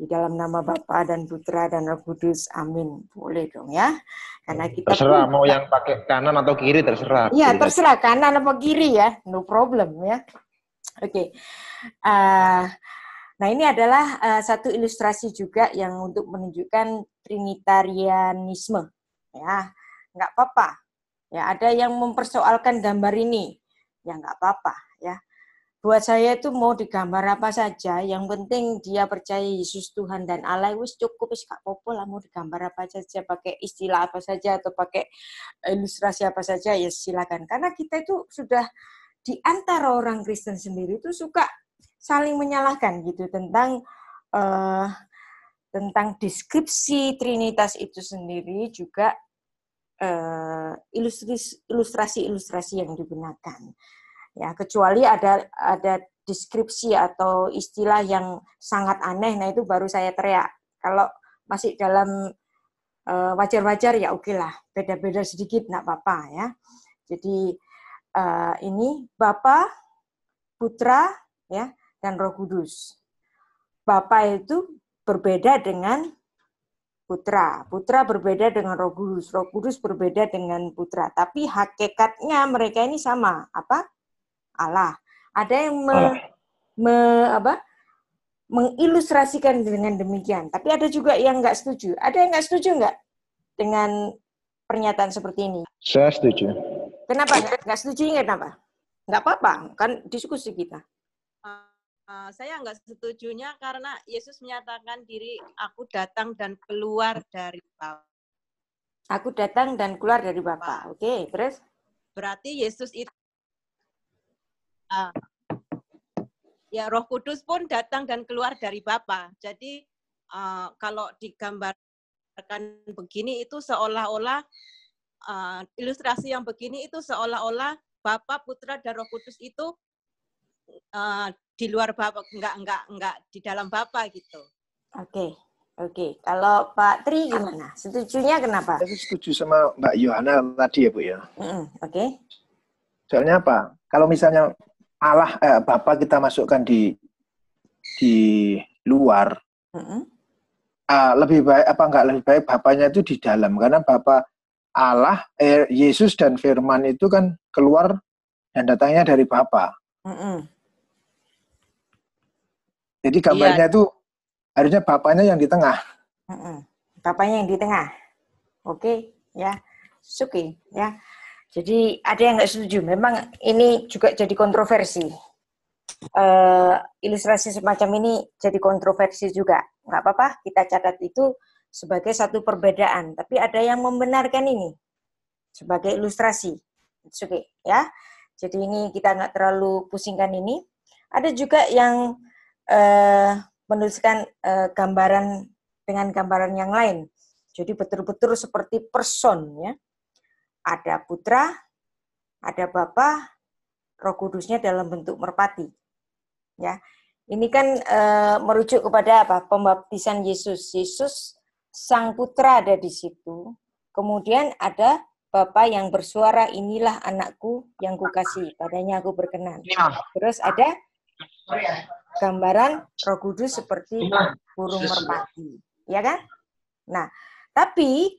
[SPEAKER 1] di dalam nama Bapa dan Putra dan Roh Kudus. Amin. Boleh dong ya. Karena kita terserah pun, mau yang
[SPEAKER 2] pakai kanan atau kiri terserah. Iya, terserah
[SPEAKER 1] kanan atau kiri ya. No problem ya. Oke. Okay. Uh, nah, ini adalah uh, satu ilustrasi juga yang untuk menunjukkan trinitarianisme ya. Enggak apa-apa. Ya, ada yang mempersoalkan gambar ini. Ya enggak apa-apa ya buat saya itu mau digambar apa saja, yang penting dia percaya Yesus Tuhan dan Allah wis cukup wis gak popo lah mau digambar apa saja, pakai istilah apa saja atau pakai eh, ilustrasi apa saja ya silakan. Karena kita itu sudah di antara orang Kristen sendiri itu suka saling menyalahkan gitu tentang uh, tentang deskripsi Trinitas itu sendiri juga eh, uh, ilustrasi ilustrasi yang digunakan ya kecuali ada ada deskripsi atau istilah yang sangat aneh nah itu baru saya teriak kalau masih dalam uh, wajar-wajar ya oke lah beda-beda sedikit nak bapak ya jadi uh, ini Bapa Putra ya dan Roh Kudus Bapa itu berbeda dengan putra. Putra berbeda dengan Roh Kudus. Roh Kudus berbeda dengan putra. Tapi hakikatnya mereka ini sama. Apa? Allah. Ada yang me, ah. me apa? mengilustrasikan dengan demikian. Tapi ada juga yang nggak setuju. Ada yang nggak setuju nggak dengan pernyataan seperti ini?
[SPEAKER 2] Saya setuju.
[SPEAKER 1] Kenapa nggak setuju? Kenapa? Nggak apa-apa, kan diskusi kita.
[SPEAKER 3] Ah, saya nggak setujunya karena Yesus menyatakan diri aku datang dan keluar dari Bapa.
[SPEAKER 1] Aku datang dan keluar dari Bapa. Oke, okay, terus?
[SPEAKER 3] Berarti Yesus itu Uh, ya Roh Kudus pun datang dan keluar dari Bapa. Jadi uh, kalau digambarkan begini itu seolah-olah uh, ilustrasi yang begini itu seolah-olah Bapa, Putra dan Roh Kudus itu uh, di luar Bapa, enggak enggak enggak di dalam Bapa gitu.
[SPEAKER 1] Oke. Okay. Oke, okay. kalau Pak Tri gimana? Setujunya kenapa? Saya setuju sama Mbak Yohana tadi ya Bu ya. Mm -hmm. Oke. Okay.
[SPEAKER 2] Soalnya apa? Kalau misalnya Allah eh, Bapak kita masukkan di di luar mm-hmm. uh, lebih baik apa enggak lebih baik Bapaknya itu di dalam karena Bapak Allah eh, Yesus dan Firman itu kan keluar dan datangnya dari bapak Mm-hmm. Jadi iya. gambarnya iya. itu harusnya bapaknya yang di tengah.
[SPEAKER 1] mm hmm Bapaknya yang di tengah. Oke, okay. ya. Suki, ya. Jadi ada yang nggak setuju. Memang ini juga jadi kontroversi. Uh, ilustrasi semacam ini jadi kontroversi juga. Nggak apa-apa, kita catat itu sebagai satu perbedaan. Tapi ada yang membenarkan ini sebagai ilustrasi. It's okay, ya. Jadi ini kita nggak terlalu pusingkan ini. Ada juga yang uh, menuliskan uh, gambaran dengan gambaran yang lain. Jadi betul-betul seperti person ya ada putra, ada bapa, roh kudusnya dalam bentuk merpati. Ya, ini kan e, merujuk kepada apa? Pembaptisan Yesus. Yesus sang putra ada di situ. Kemudian ada Bapa yang bersuara, inilah anakku yang kukasih, padanya aku berkenan. Iya. Terus ada oh, iya. gambaran Roh Kudus seperti iya. burung merpati, ya kan? Nah, tapi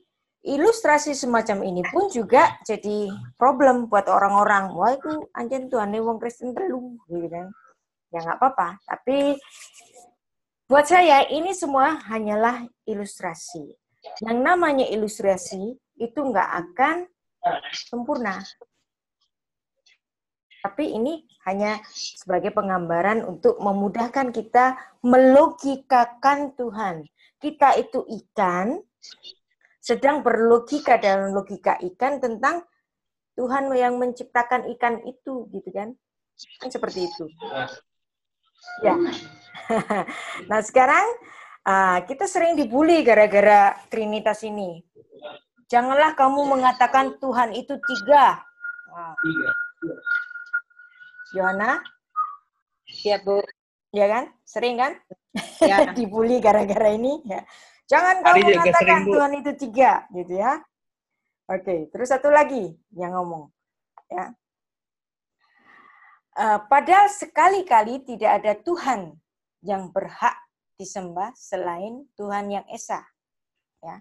[SPEAKER 1] ilustrasi semacam ini pun juga jadi problem buat orang-orang. Wah, itu anjir Tuhan wong Kristen terlalu. gitu kan. Ya nggak apa-apa, tapi buat saya ini semua hanyalah ilustrasi. Yang namanya ilustrasi itu nggak akan sempurna. Tapi ini hanya sebagai penggambaran untuk memudahkan kita melogikakan Tuhan. Kita itu ikan, sedang berlogika dalam logika ikan tentang Tuhan yang menciptakan ikan itu gitu kan kan seperti itu ya nah sekarang ah, kita sering dibully gara-gara Trinitas ini janganlah kamu mengatakan Tuhan itu tiga Yohana siap ya, bu ya kan sering kan ya. dibully gara-gara ini ya Jangan kau mengatakan Tuhan itu tiga, gitu ya. Oke, terus satu lagi yang ngomong. Ya. Uh, eh, pada sekali-kali tidak ada Tuhan yang berhak disembah selain Tuhan yang Esa. Ya.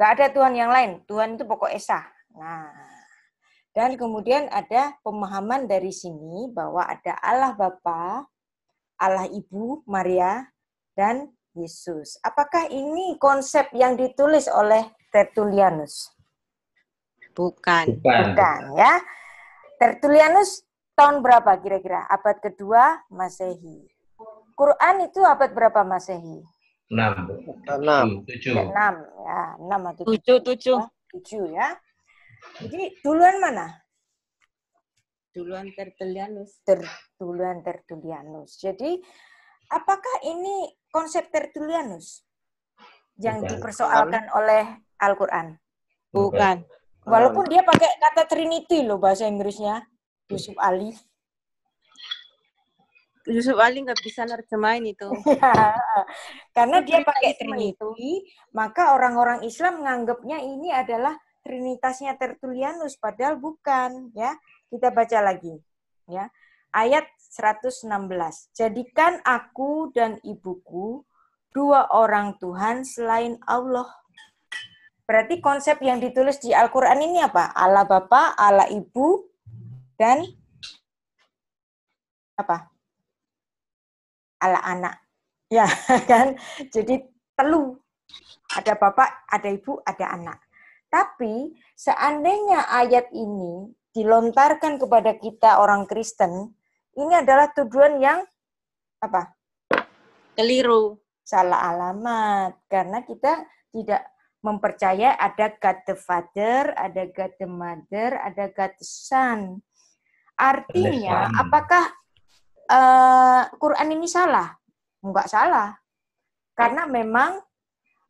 [SPEAKER 1] Gak ada Tuhan yang lain. Tuhan itu pokok Esa. Nah, dan kemudian ada pemahaman dari sini bahwa ada Allah Bapa, Allah Ibu Maria, dan Yesus. Apakah ini konsep yang ditulis oleh Tertullianus? Bukan.
[SPEAKER 3] Bukan, Bukan
[SPEAKER 1] ya. Tertullianus tahun berapa kira-kira? Abad kedua Masehi. Quran itu abad berapa Masehi?
[SPEAKER 2] 6. 6. 7. 6
[SPEAKER 1] ya, 6 ya. atau 7. 7, 7. 7 ya. Jadi duluan mana? Duluan Tertullianus. Ter, duluan Tertullianus. Jadi apakah ini konsep tertulianus yang Bukan. dipersoalkan oleh Al-Quran? Bukan. Walaupun dia pakai kata Trinity loh bahasa Inggrisnya. Yusuf hmm. Ali. Yusuf Ali nggak bisa nerjemahin itu. Ya. karena dia pakai Trinity, maka orang-orang Islam menganggapnya ini adalah Trinitasnya tertulianus. padahal bukan. Ya, kita baca lagi. Ya, ayat 116. Jadikan aku dan ibuku dua orang Tuhan selain Allah. Berarti konsep yang ditulis di Al-Quran ini apa? Allah Bapa, Allah Ibu, dan apa? Allah Anak. Ya, kan? Jadi telu. Ada Bapak, ada Ibu, ada anak. Tapi seandainya ayat ini dilontarkan kepada kita orang Kristen, ini adalah tuduhan yang apa? Keliru. Salah alamat. Karena kita tidak mempercaya ada God the Father, ada God the Mother, ada God the Son. Artinya, apakah uh, Quran ini salah? Enggak salah. Karena memang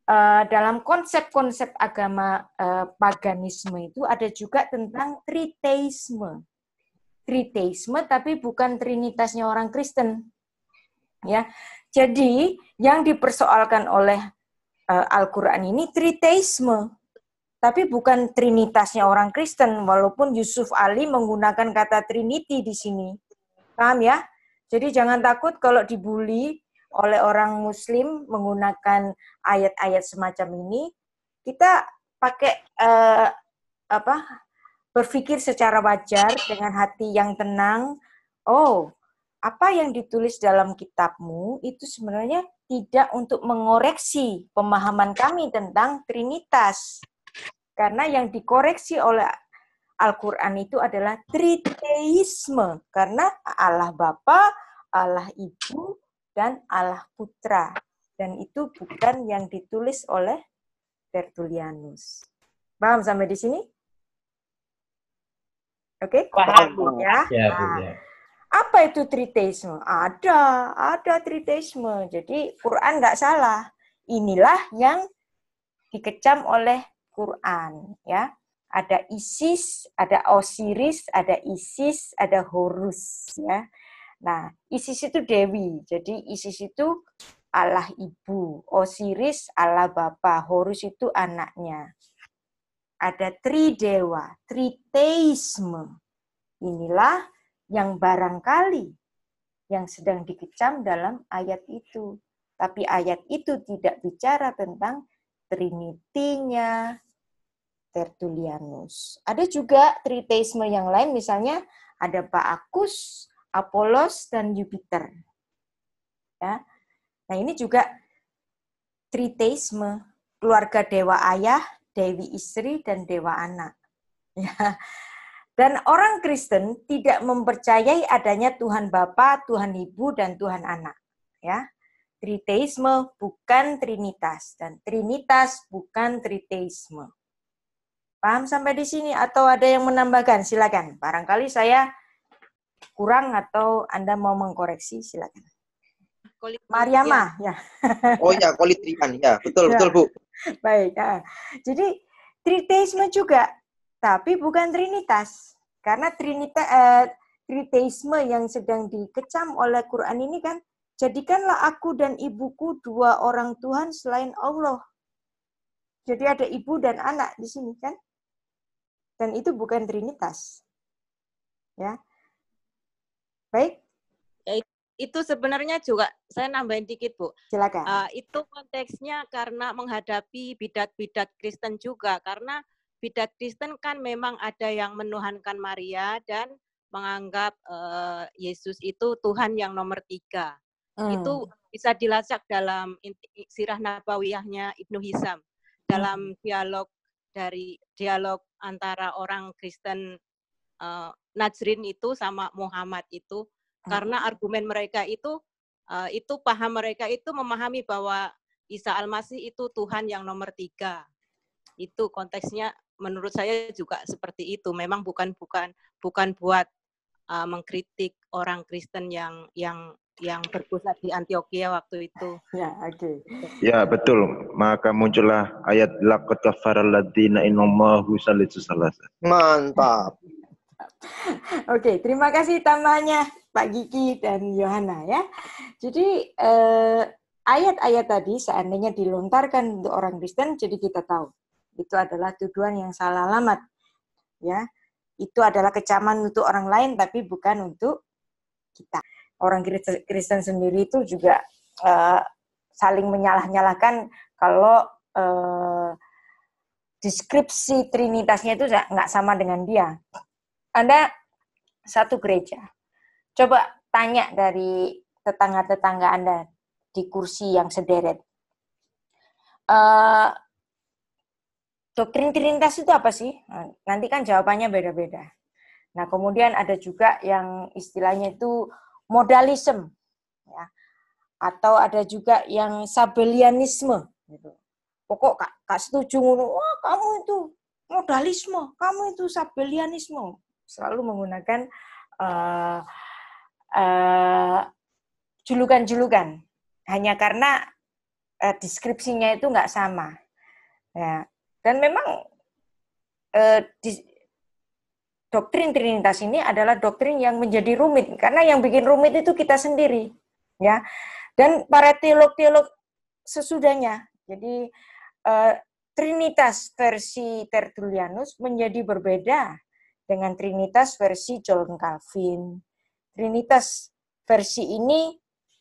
[SPEAKER 1] uh, dalam konsep-konsep agama uh, paganisme itu ada juga tentang triteisme triteisme tapi bukan trinitasnya orang Kristen. Ya. Jadi yang dipersoalkan oleh uh, Al-Qur'an ini triteisme tapi bukan trinitasnya orang Kristen walaupun Yusuf Ali menggunakan kata trinity di sini. Paham ya? Jadi jangan takut kalau dibully oleh orang muslim menggunakan ayat-ayat semacam ini, kita pakai uh, apa? berpikir secara wajar dengan hati yang tenang, oh, apa yang ditulis dalam kitabmu itu sebenarnya tidak untuk mengoreksi pemahaman kami tentang Trinitas. Karena yang dikoreksi oleh Al-Quran itu adalah triteisme. Karena Allah Bapa, Allah Ibu, dan Allah Putra. Dan itu bukan yang ditulis oleh Tertulianus. Paham sampai di sini? Oke? Okay? Paham, Bu. Ya. ya, Nah, apa itu triteisme? Ada, ada triteisme. Jadi Quran nggak salah. Inilah yang dikecam oleh Quran, ya. Ada Isis, ada Osiris, ada Isis, ada Horus, ya. Nah, Isis itu dewi. Jadi Isis itu Allah ibu, Osiris Allah bapa, Horus itu anaknya ada tridewa, triteisme. Inilah yang barangkali yang sedang dikecam dalam ayat itu. Tapi ayat itu tidak bicara tentang trinitinya tertulianus. Ada juga triteisme yang lain, misalnya ada Baakus, Apolos, dan Jupiter. Ya. Nah ini juga triteisme, keluarga dewa ayah, Dewi Istri dan Dewa Anak. Ya. Dan orang Kristen tidak mempercayai adanya Tuhan Bapa, Tuhan Ibu, dan Tuhan Anak. Ya, Triteisme bukan Trinitas dan Trinitas bukan Triteisme. Paham sampai di sini atau ada yang menambahkan? Silakan. Barangkali saya kurang atau Anda mau mengkoreksi, silakan. Mariama ya.
[SPEAKER 2] Oh ya, Kolitrian ya, betul ya. betul Bu.
[SPEAKER 1] Baik. ya. Jadi triteisme juga, tapi bukan trinitas. Karena trinita eh, triteisme yang sedang dikecam oleh Quran ini kan jadikanlah aku dan ibuku dua orang Tuhan selain Allah. Jadi ada ibu dan anak di sini kan? Dan itu bukan trinitas. Ya. Baik,
[SPEAKER 3] itu sebenarnya juga saya nambahin dikit bu. Silakan. Uh, itu konteksnya karena menghadapi bidat-bidat Kristen juga karena bidat Kristen kan memang ada yang menuhankan Maria dan menganggap uh, Yesus itu Tuhan yang nomor tiga. Hmm. Itu bisa dilacak dalam sirah Nabawiyahnya Ibnu Hisam dalam hmm. dialog dari dialog antara orang Kristen uh, eh, Najrin itu sama Muhammad itu karena argumen mereka itu uh, itu paham mereka itu memahami bahwa Isa Al-Masih itu Tuhan yang nomor tiga itu konteksnya menurut saya juga seperti itu memang bukan bukan bukan buat uh, mengkritik orang Kristen yang yang yang berpusat di Antioquia waktu itu. Ya, oke. Okay. Gitu. Ya, betul.
[SPEAKER 2] Maka muncullah ayat laqad kafara ladzina inallahu Mantap.
[SPEAKER 1] Oke, okay, terima kasih tambahannya Pak Gigi dan Yohana ya. Jadi eh, ayat-ayat tadi seandainya dilontarkan untuk orang Kristen, jadi kita tahu itu adalah tuduhan yang salah alamat. Ya, itu adalah kecaman untuk orang lain, tapi bukan untuk kita. Orang Kristen sendiri itu juga eh, saling menyalah-nyalahkan kalau eh, deskripsi trinitasnya itu nggak sama dengan dia. Anda satu gereja Coba tanya dari tetangga-tetangga Anda di kursi yang sederet. Uh, doktrin Trinitas itu apa sih? Nah, nanti kan jawabannya beda-beda. Nah, kemudian ada juga yang istilahnya itu modalisme ya. Atau ada juga yang sabelianisme gitu. Pokok kak, kak setuju wah kamu itu modalisme, kamu itu sabelianisme. Selalu menggunakan uh, Eh, julukan-julukan hanya karena uh, deskripsinya itu nggak sama. Ya. Dan memang uh, eh, di, doktrin Trinitas ini adalah doktrin yang menjadi rumit karena yang bikin rumit itu kita sendiri, ya. Dan para teolog-teolog sesudahnya. Jadi uh, Trinitas versi Tertullianus menjadi berbeda dengan Trinitas versi John Calvin, Trinitas versi ini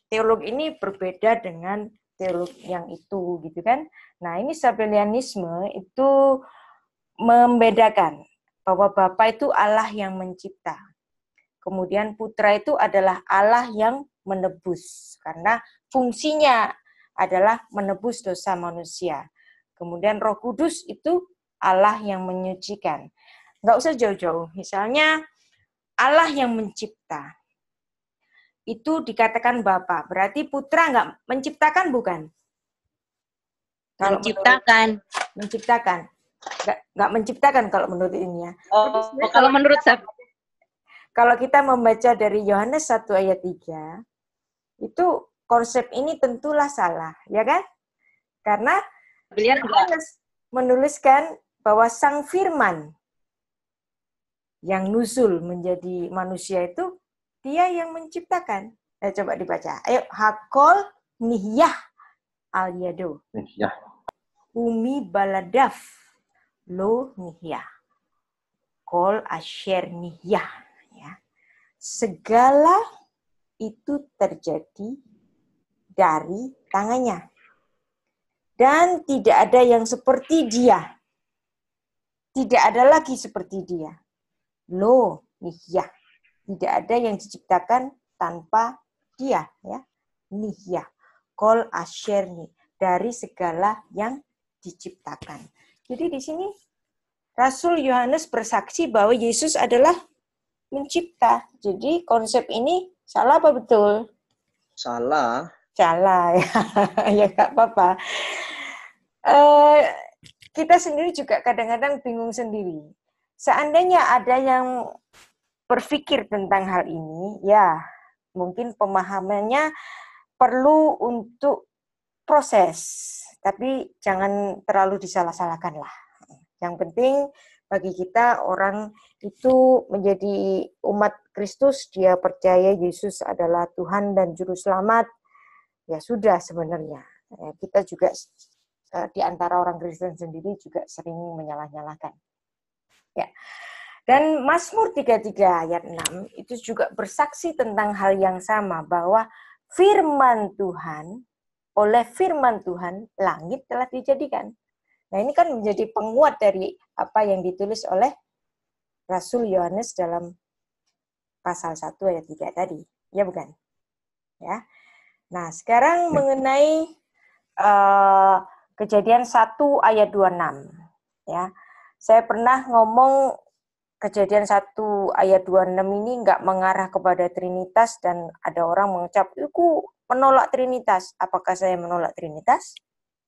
[SPEAKER 1] teolog ini berbeda dengan teolog yang itu gitu kan. Nah, ini Sabelianisme itu membedakan bahwa Bapa itu Allah yang mencipta. Kemudian Putra itu adalah Allah yang menebus karena fungsinya adalah menebus dosa manusia. Kemudian Roh Kudus itu Allah yang menyucikan. Enggak usah jauh-jauh. Misalnya Allah yang mencipta itu dikatakan Bapa. Berarti putra nggak menciptakan bukan? Kalau menciptakan. Menurut, menciptakan. Nggak, nggak menciptakan kalau menurut ini ya.
[SPEAKER 2] Oh, oh kalau, kalau
[SPEAKER 1] menurut saya. Kalau kita membaca dari Yohanes 1 ayat 3, itu konsep ini tentulah salah, ya kan? Karena Yohanes menuliskan bahwa sang firman yang nuzul menjadi manusia itu dia yang menciptakan. Eh, coba dibaca. Ayo, Hakol Nihyah Al-Yado. Nihyah. Umi Baladaf Lo Nihyah. Kol Asher Nihyah. Ya. Segala itu terjadi dari tangannya. Dan tidak ada yang seperti dia. Tidak ada lagi seperti dia. Lo Nihyah tidak ada yang diciptakan tanpa dia ya. nih Nihya. Kol nih Dari segala yang diciptakan. Jadi di sini Rasul Yohanes bersaksi bahwa Yesus adalah mencipta. Jadi konsep ini salah apa betul? Salah. Salah ya, ya nggak apa-apa. e, kita sendiri juga kadang-kadang bingung sendiri. Seandainya ada yang berpikir tentang hal ini, ya mungkin pemahamannya perlu untuk proses, tapi jangan terlalu disalah-salahkan lah. Yang penting bagi kita orang itu menjadi umat Kristus, dia percaya Yesus adalah Tuhan dan Juru Selamat, ya sudah sebenarnya. Ya, kita juga eh, di antara orang Kristen sendiri juga sering menyalah-nyalahkan. Ya, dan Mazmur 33 ayat 6 itu juga bersaksi tentang hal yang sama bahwa firman Tuhan oleh firman Tuhan langit telah dijadikan. Nah, ini kan menjadi penguat dari apa yang ditulis oleh Rasul Yohanes dalam pasal 1 ayat 3 tadi. Ya bukan? Ya. Nah, sekarang ya. mengenai uh, kejadian 1 ayat 26 ya. Saya pernah ngomong kejadian 1 ayat 26 ini nggak mengarah kepada Trinitas dan ada orang mengucap, aku menolak Trinitas. Apakah saya menolak Trinitas?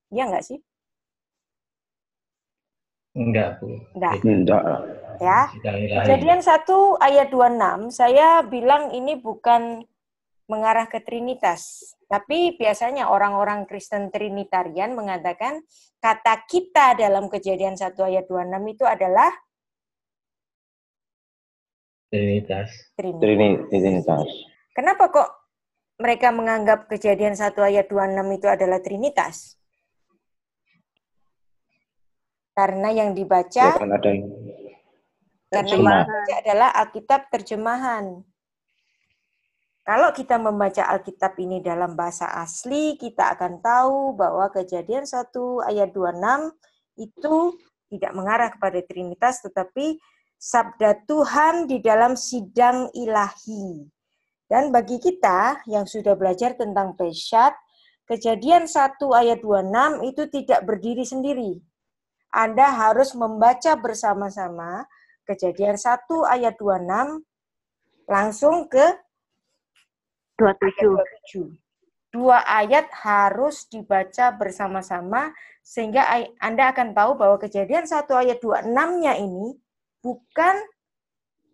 [SPEAKER 1] Ya nggak sih?
[SPEAKER 2] Enggak, Bu. Enggak. Enggak. Ya. Kejadian
[SPEAKER 1] 1 ayat 26, saya bilang ini bukan mengarah ke Trinitas. Tapi biasanya orang-orang Kristen Trinitarian mengatakan kata kita dalam kejadian 1 ayat 26 itu adalah Trinitas. Trinitas. Trinitas. Kenapa kok mereka menganggap kejadian satu ayat 26 itu adalah Trinitas? Karena yang dibaca ya, karena, ada yang... karena yang dibaca adalah Alkitab terjemahan. Kalau kita membaca Alkitab ini dalam bahasa asli, kita akan tahu bahwa kejadian satu ayat 26 itu tidak mengarah kepada Trinitas, tetapi sabda Tuhan di dalam sidang ilahi. Dan bagi kita yang sudah belajar tentang pesyat, kejadian 1 ayat 26 itu tidak berdiri sendiri. Anda harus membaca bersama-sama kejadian 1 ayat 26 langsung ke 27. 27. Dua ayat harus dibaca bersama-sama sehingga Anda akan tahu bahwa kejadian 1 ayat 26-nya ini bukan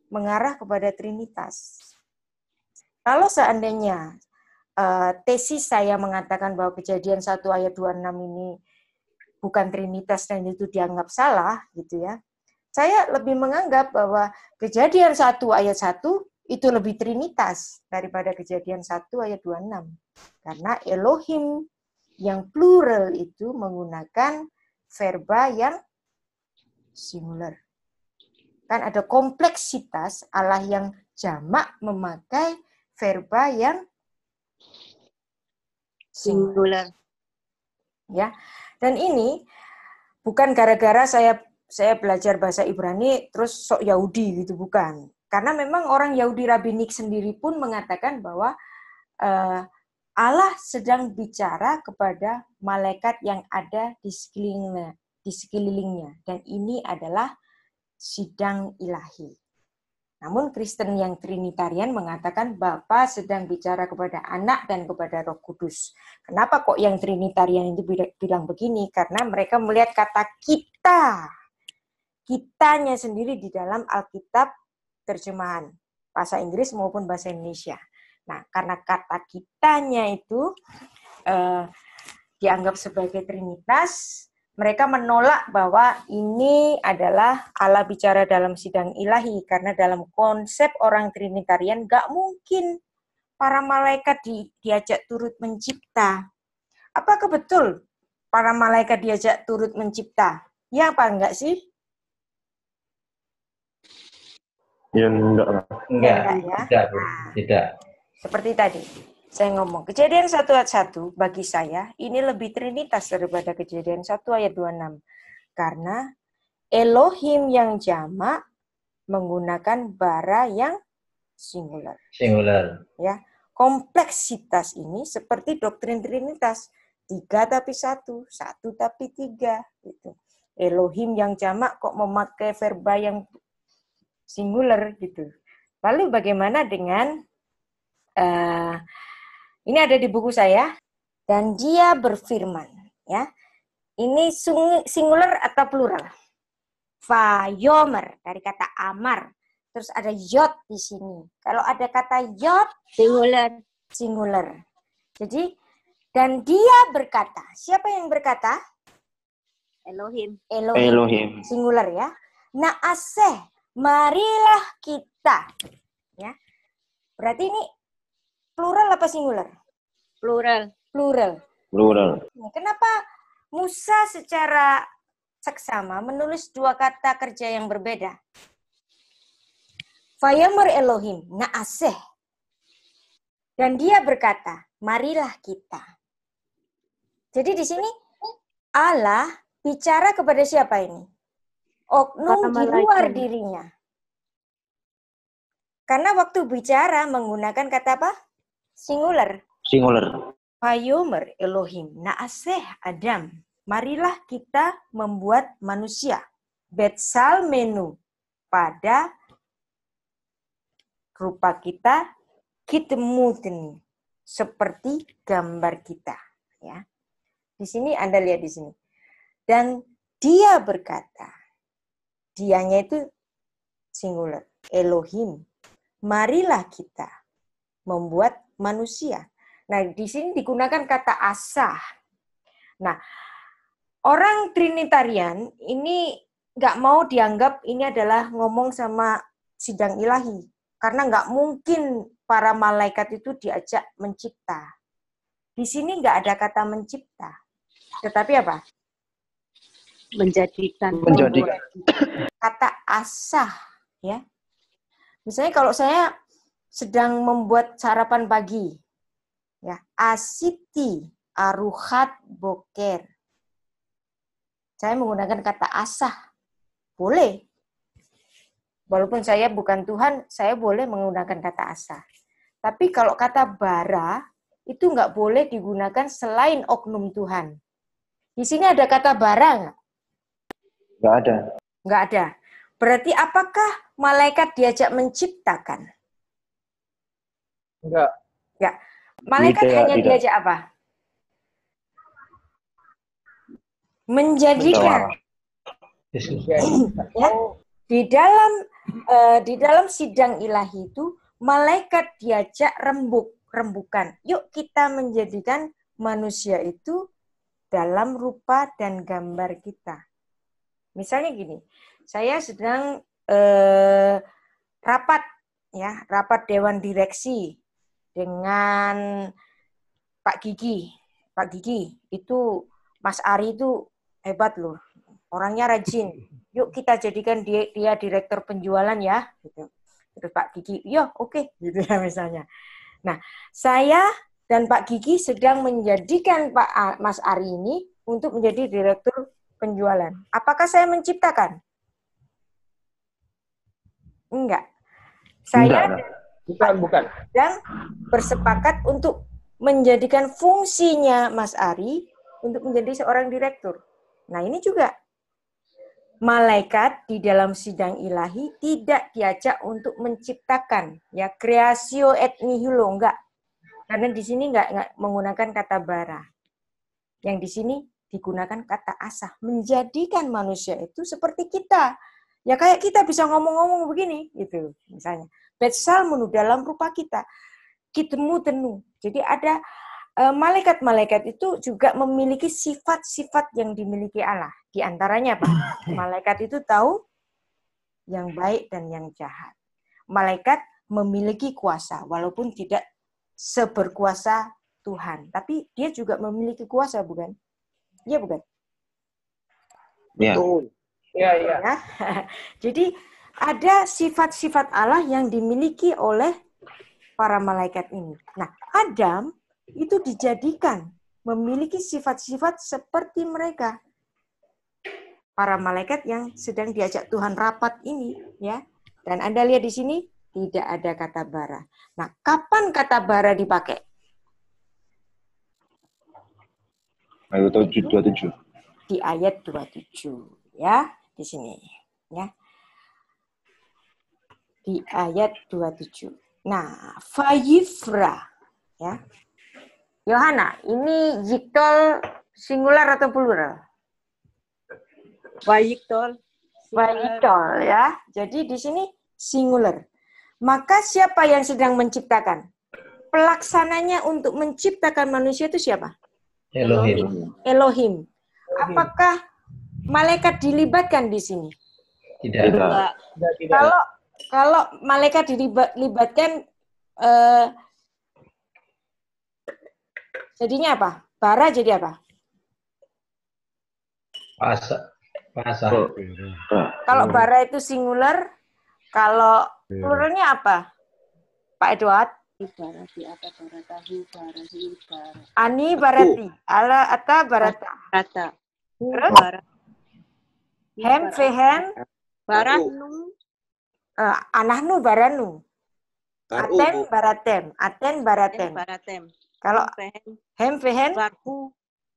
[SPEAKER 1] mengarah kepada Trinitas. Kalau seandainya uh, tesis saya mengatakan bahwa kejadian 1 ayat 26 ini bukan Trinitas dan itu dianggap salah, gitu ya. Saya lebih menganggap bahwa kejadian 1 ayat 1 itu lebih Trinitas daripada kejadian 1 ayat 26. Karena Elohim yang plural itu menggunakan verba yang singular. Kan ada kompleksitas Allah yang jamak memakai verba yang singular. Ya. Dan ini bukan gara-gara saya saya belajar bahasa Ibrani terus sok Yahudi gitu bukan. Karena memang orang Yahudi rabbinik sendiri pun mengatakan bahwa uh, Allah sedang bicara kepada malaikat yang ada di sekelilingnya, di sekelilingnya dan ini adalah sidang ilahi. Namun Kristen yang Trinitarian mengatakan Bapa sedang bicara kepada anak dan kepada roh kudus. Kenapa kok yang Trinitarian itu bilang begini? Karena mereka melihat kata kita. Kitanya sendiri di dalam Alkitab terjemahan. Bahasa Inggris maupun bahasa Indonesia. Nah, karena kata kitanya itu eh, dianggap sebagai Trinitas, mereka menolak bahwa ini adalah ala bicara dalam sidang ilahi karena dalam konsep orang trinitarian gak mungkin para malaikat di, diajak turut mencipta. Apakah betul para malaikat diajak turut mencipta? Ya apa enggak sih?
[SPEAKER 2] Ya enggak. Enggak, enggak ya? Tidak, nah. tidak.
[SPEAKER 1] Seperti tadi. Saya ngomong, kejadian satu ayat satu bagi saya ini lebih trinitas daripada kejadian satu ayat 26. Karena Elohim yang jamak menggunakan bara yang singular. Singular. Ya, kompleksitas ini seperti doktrin trinitas tiga tapi satu, satu tapi tiga. Gitu. Elohim yang jamak kok memakai verba yang singular gitu. Lalu bagaimana dengan uh, ini ada di buku saya. Dan dia berfirman, ya. Ini singular atau plural? Fayomer dari kata amar. Terus ada yot di sini. Kalau ada kata yot singular, singular. Jadi dan dia berkata. Siapa yang berkata? Elohim. Elohim. Elohim. Singular ya. Naaseh, marilah kita. Ya. Berarti ini plural apa singular? Plural. Plural. Plural. Nah, kenapa Musa secara seksama menulis dua kata kerja yang berbeda? Fayamur Elohim naaseh. Dan dia berkata, marilah kita. Jadi di sini Allah bicara kepada siapa ini? Oknum di luar dirinya. Karena waktu bicara menggunakan kata apa? Singular.
[SPEAKER 2] Singular.
[SPEAKER 1] Payomer Elohim naaseh Adam. Marilah kita membuat manusia. Betsal menu pada rupa kita kitmutni seperti gambar kita ya. Di sini Anda lihat di sini. Dan dia berkata, dianya itu singular, Elohim. Marilah kita membuat manusia Nah, di sini digunakan kata asah. Nah, orang Trinitarian ini nggak mau dianggap ini adalah ngomong sama sidang ilahi. Karena nggak mungkin para malaikat itu diajak mencipta. Di sini nggak ada kata mencipta. Tetapi apa? Menjadikan. Menjadikan. Kata asah. ya. Misalnya kalau saya sedang membuat sarapan pagi, ya asiti aruhat boker saya menggunakan kata asah boleh walaupun saya bukan Tuhan saya boleh menggunakan kata asah tapi kalau kata bara itu nggak boleh digunakan selain oknum Tuhan di sini ada kata bara nggak nggak ada nggak ada berarti apakah malaikat diajak menciptakan enggak ya Malaikat tidak, gitu ya, hanya tidak. diajak apa? Menjadikan. ya, di dalam uh, di dalam sidang ilahi itu malaikat diajak rembuk rembukan. Yuk kita menjadikan manusia itu dalam rupa dan gambar kita. Misalnya gini, saya sedang uh, rapat ya, rapat dewan direksi dengan Pak Gigi. Pak Gigi itu Mas Ari itu hebat loh. Orangnya rajin. Yuk kita jadikan dia, dia direktur penjualan ya. Gitu. Terus Pak Gigi, yo iya, oke okay. gitu ya misalnya. Nah, saya dan Pak Gigi sedang menjadikan Pak Mas Ari ini untuk menjadi direktur penjualan. Apakah saya menciptakan? Enggak. Saya Enggak. Bukan, bukan. Dan bersepakat untuk menjadikan fungsinya Mas Ari untuk menjadi seorang direktur. Nah, ini juga malaikat di dalam sidang ilahi tidak diajak untuk menciptakan ya creatio et nihilo enggak. Karena di sini enggak, enggak menggunakan kata bara. Yang di sini digunakan kata asah, menjadikan manusia itu seperti kita. Ya kayak kita bisa ngomong-ngomong begini gitu misalnya betsalmunu dalam rupa kita kitmu tenu. Jadi ada e, malaikat-malaikat itu juga memiliki sifat-sifat yang dimiliki Allah. Di antaranya apa? Malaikat itu tahu yang baik dan yang jahat. Malaikat memiliki kuasa walaupun tidak seberkuasa Tuhan, tapi dia juga memiliki kuasa bukan? Iya bukan?
[SPEAKER 2] Ya. Betul. Iya, iya. Ya, Ya.
[SPEAKER 1] Jadi ada sifat-sifat Allah yang dimiliki oleh para malaikat ini. Nah, Adam itu dijadikan memiliki sifat-sifat seperti mereka. Para malaikat yang sedang diajak Tuhan rapat ini, ya. Dan Anda lihat di sini tidak ada kata bara. Nah, kapan kata bara dipakai?
[SPEAKER 2] Ayat 27.
[SPEAKER 1] Di ayat 27, ya, di sini, ya di ayat 27. Nah, fayifra ya. Yohana, ini yiktol singular atau plural? Fayiktol. Fayiktol ya. Jadi di sini singular. Maka siapa yang sedang menciptakan? Pelaksananya untuk menciptakan manusia itu siapa?
[SPEAKER 2] Elohim.
[SPEAKER 1] Elohim. Apakah malaikat dilibatkan di sini?
[SPEAKER 2] Tidak. Tidak. Tidak.
[SPEAKER 1] Kalau kalau malaikat dilibatkan eh, jadinya apa? Bara jadi apa?
[SPEAKER 2] Pasa. Pasa.
[SPEAKER 1] Kalau hmm. bara itu singular, kalau iya. pluralnya apa? Pak Edward? Ani barati. Ala ata barata. Barata. Terus? Barat. Hem fehem. Barat uh, anahnu baranu. Baru, atem baratem, aten baratem. baratem. Kalau hem fehen baru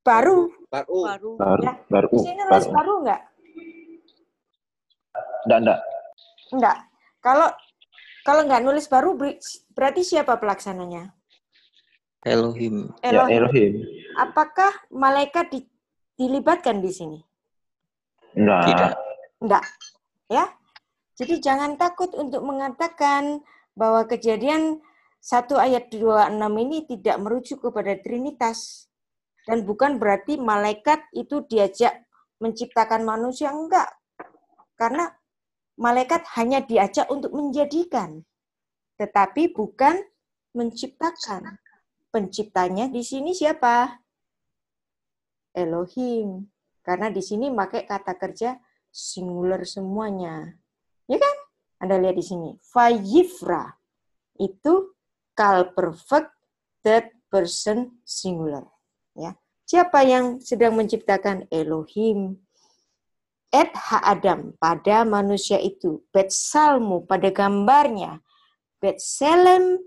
[SPEAKER 1] baru baru baru
[SPEAKER 2] baru. Ya. Baru. baru. Baru. sini
[SPEAKER 1] nulis baru, baru enggak? Enggak, enggak. Enggak. Kalau kalau nggak nulis baru berarti siapa pelaksananya?
[SPEAKER 2] Elohim. Elohim. Ya, Elohim.
[SPEAKER 1] Apakah malaikat di, dilibatkan di sini? Enggak. Tidak. Enggak. Ya? Jadi jangan takut untuk mengatakan bahwa kejadian 1 ayat 26 ini tidak merujuk kepada Trinitas. Dan bukan berarti malaikat itu diajak menciptakan manusia, enggak. Karena malaikat hanya diajak untuk menjadikan, tetapi bukan menciptakan. Penciptanya di sini siapa? Elohim. Karena di sini pakai kata kerja singular semuanya. Ya kan? Anda lihat di sini. Fayifra itu kal perfect third person singular. Ya. Siapa yang sedang menciptakan Elohim? Et Adam pada manusia itu. Bet salmu, pada gambarnya. Bet selem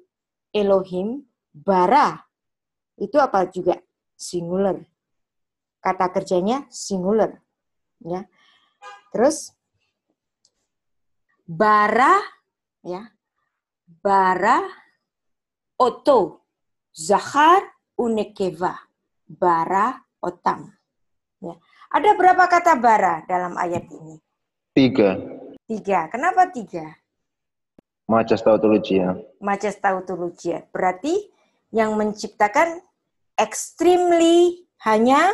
[SPEAKER 1] Elohim, bara. Itu apa juga? Singular. Kata kerjanya singular. Ya. Terus bara ya bara oto zahar unekeva bara otam ya. ada berapa kata bara dalam ayat ini tiga tiga kenapa tiga
[SPEAKER 2] Majas tautologia. Ya.
[SPEAKER 1] Majas tautologia. Ya. Berarti yang menciptakan extremely hanya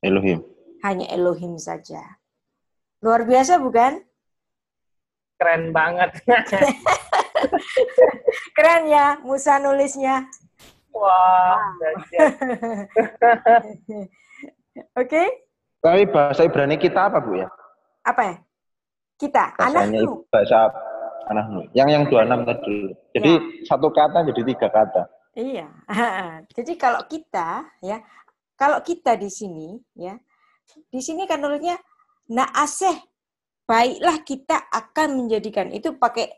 [SPEAKER 1] Elohim. Hanya Elohim saja. Luar biasa bukan?
[SPEAKER 3] keren banget.
[SPEAKER 1] keren ya, Musa nulisnya. Wah, Oke. Okay?
[SPEAKER 2] Tapi bahasa Ibrani kita apa, Bu ya?
[SPEAKER 1] Apa ya? Kita, anaknya
[SPEAKER 2] anakmu. Bahasa anakmu. Yang yang 26 tadi. Jadi ya. satu kata jadi tiga kata.
[SPEAKER 1] Iya. jadi kalau kita ya, kalau kita di sini ya, di sini kan nulisnya naaseh baiklah kita akan menjadikan itu pakai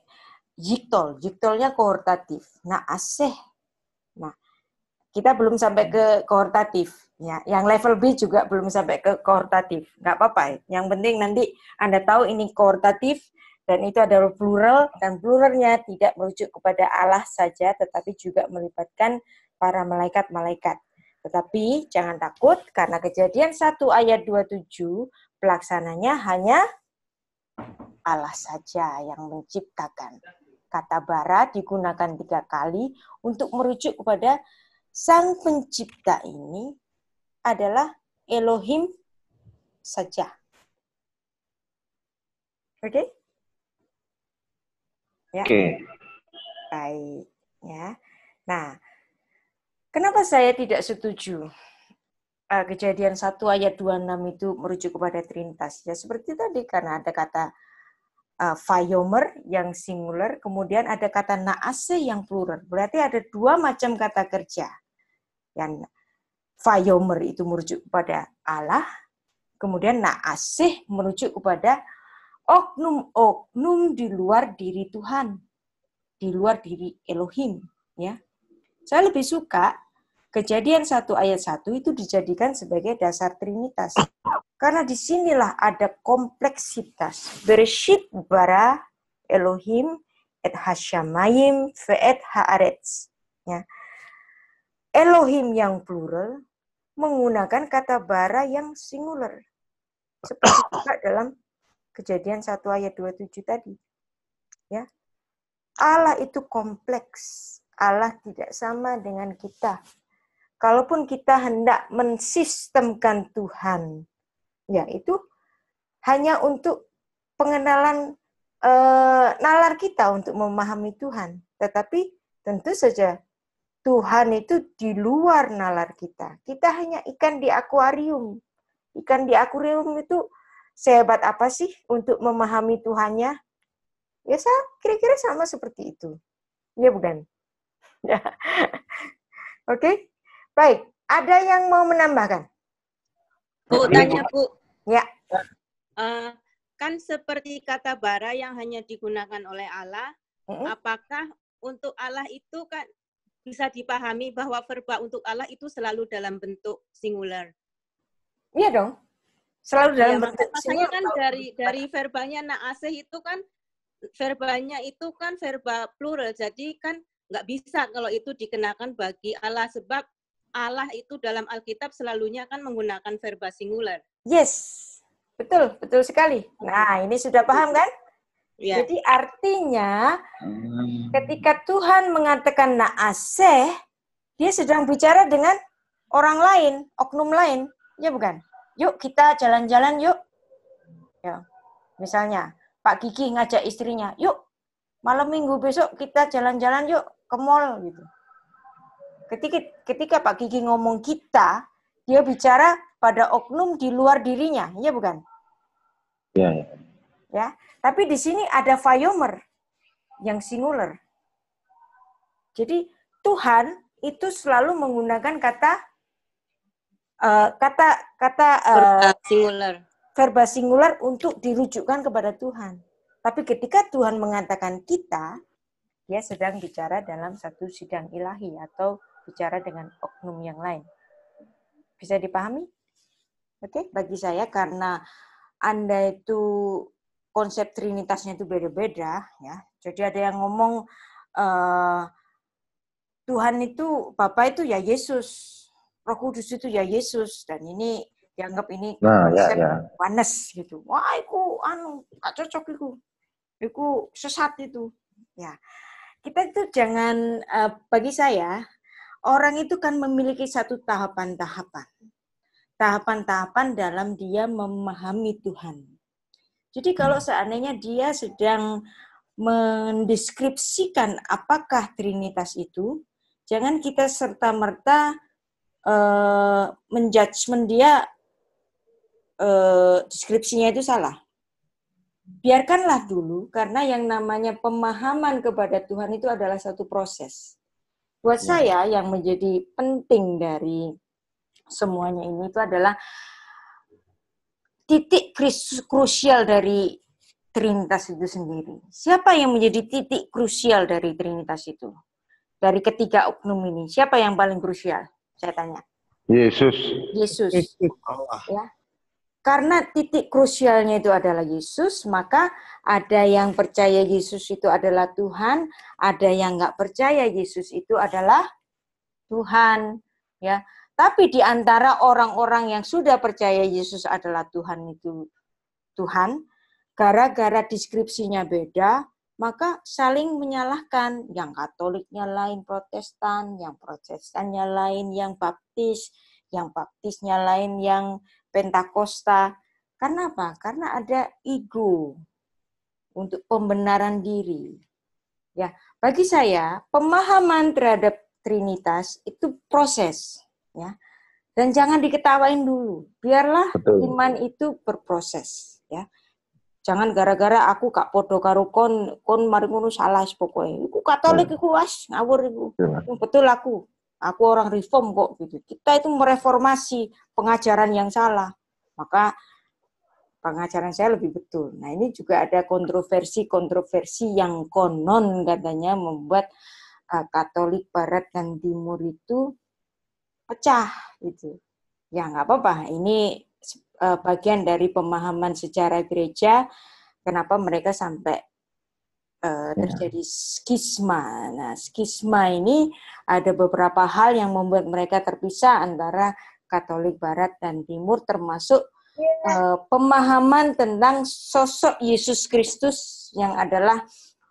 [SPEAKER 1] jiktol, jiktolnya kohortatif. Nah, aseh. Nah, kita belum sampai ke kohortatif. Ya, yang level B juga belum sampai ke kohortatif. Nggak apa-apa. Ya. Yang penting nanti Anda tahu ini kohortatif dan itu adalah plural dan pluralnya tidak merujuk kepada Allah saja tetapi juga melibatkan para malaikat-malaikat. Tetapi jangan takut karena kejadian 1 ayat 27 pelaksananya hanya Allah saja yang menciptakan. Kata bara digunakan tiga kali untuk merujuk kepada sang pencipta ini adalah Elohim saja. Oke? Okay? Ya. Oke. Okay. Baik, ya. Nah, kenapa saya tidak setuju? Eh, kejadian 1 ayat 26 itu merujuk kepada Trinitas. Ya seperti tadi karena ada kata uh, eh, fayomer yang singular, kemudian ada kata naase yang plural. Berarti ada dua macam kata kerja. Yang fayomer itu merujuk kepada Allah, kemudian naase merujuk kepada oknum-oknum di luar diri Tuhan, di luar diri Elohim, ya. Saya lebih suka Kejadian 1 ayat 1 itu dijadikan sebagai dasar trinitas. Karena disinilah ada kompleksitas. Bereshit bara Elohim et hasyamayim ve'et haaretz. Ya. Elohim yang plural menggunakan kata bara yang singular. Seperti juga dalam kejadian 1 ayat 27 tadi. Ya. Allah itu kompleks. Allah tidak sama dengan kita kalaupun kita hendak mensistemkan Tuhan, ya itu hanya untuk pengenalan e, nalar kita untuk memahami Tuhan. Tetapi tentu saja Tuhan itu di luar nalar kita. Kita hanya ikan di akuarium. Ikan di akuarium itu sehebat apa sih untuk memahami Tuhannya? Ya kira-kira sama seperti itu. Ya bukan? Ya. Oke. Okay? Baik, ada yang mau menambahkan? Bu, tanya Bu. Ya.
[SPEAKER 3] Uh, kan seperti kata bara yang hanya digunakan oleh Allah, mm-hmm. apakah untuk Allah itu kan bisa dipahami bahwa verba untuk Allah itu selalu dalam bentuk singular?
[SPEAKER 1] Iya dong. Selalu dalam ya, bentuk singular. singular.
[SPEAKER 3] kan dari dari verbanya naaseh itu kan verbanya itu kan verba plural. Jadi kan nggak bisa kalau itu dikenakan bagi Allah sebab Allah itu dalam Alkitab selalunya akan menggunakan verba singular.
[SPEAKER 1] Yes, betul, betul sekali. Nah, ini sudah paham kan? Ya. Jadi artinya hmm. ketika Tuhan mengatakan naaseh, dia sedang bicara dengan orang lain, oknum lain, ya bukan? Yuk kita jalan-jalan yuk. Ya. Misalnya Pak Kiki ngajak istrinya, yuk malam minggu besok kita jalan-jalan yuk ke mall gitu. Ketika ketika Pak Kiki ngomong kita, dia bicara pada oknum di luar dirinya, iya ya bukan? Ya. Ya. Tapi di sini ada fayomer yang singular. Jadi Tuhan itu selalu menggunakan kata uh, kata kata uh, verba singular. Verba singular untuk dirujukkan kepada Tuhan. Tapi ketika Tuhan mengatakan kita, dia sedang bicara dalam satu sidang ilahi atau bicara dengan oknum yang lain. Bisa dipahami? Oke, okay? bagi saya karena Anda itu konsep trinitasnya itu beda-beda ya. Jadi ada yang ngomong uh, Tuhan itu Bapak itu ya Yesus, Roh Kudus itu ya Yesus dan ini dianggap ini nah, ya, ya. panas gitu. Wah, iku anu gak cocok iku. Iku sesat itu. Ya. Kita itu jangan uh, bagi saya orang itu kan memiliki satu tahapan-tahapan. Tahapan-tahapan dalam dia memahami Tuhan. Jadi kalau hmm. seandainya dia sedang mendeskripsikan apakah Trinitas itu, jangan kita serta-merta uh, eh, menjudgment dia uh, deskripsinya itu salah. Biarkanlah dulu, karena yang namanya pemahaman kepada Tuhan itu adalah satu proses. Buat ya. saya yang menjadi penting dari semuanya ini itu adalah titik krusial dari Trinitas itu sendiri. Siapa yang menjadi titik krusial dari Trinitas itu? Dari ketiga oknum ini, siapa yang paling krusial? Saya tanya.
[SPEAKER 2] Yesus. Yesus. Yesus. Allah. Ya.
[SPEAKER 1] Karena titik krusialnya itu adalah Yesus, maka ada yang percaya Yesus itu adalah Tuhan, ada yang nggak percaya Yesus itu adalah Tuhan. Ya, tapi di antara orang-orang yang sudah percaya Yesus adalah Tuhan itu Tuhan, gara-gara deskripsinya beda, maka saling menyalahkan. Yang Katoliknya lain Protestan, yang Protestannya lain yang Baptis, yang Baptisnya lain yang Pentakosta. Karena apa? Karena ada ego untuk pembenaran diri. Ya, bagi saya pemahaman terhadap Trinitas itu proses, ya. Dan jangan diketawain dulu. Biarlah Betul. iman itu berproses, ya. Jangan gara-gara aku kak podo karo kon kon mari ngono salah pokoknya. aku Katolik hmm. iku was ngawur ibu. Iya. Betul aku aku orang reform kok gitu. Kita itu mereformasi pengajaran yang salah. Maka pengajaran saya lebih betul. Nah, ini juga ada kontroversi-kontroversi yang konon katanya membuat uh, Katolik barat dan timur itu pecah gitu. Ya, nggak apa-apa. Ini uh, bagian dari pemahaman sejarah gereja kenapa mereka sampai Eh, ya. terjadi skisma. Nah, skisma ini ada beberapa hal yang membuat mereka terpisah antara Katolik Barat dan Timur, termasuk uh, pemahaman tentang sosok Yesus Kristus yang adalah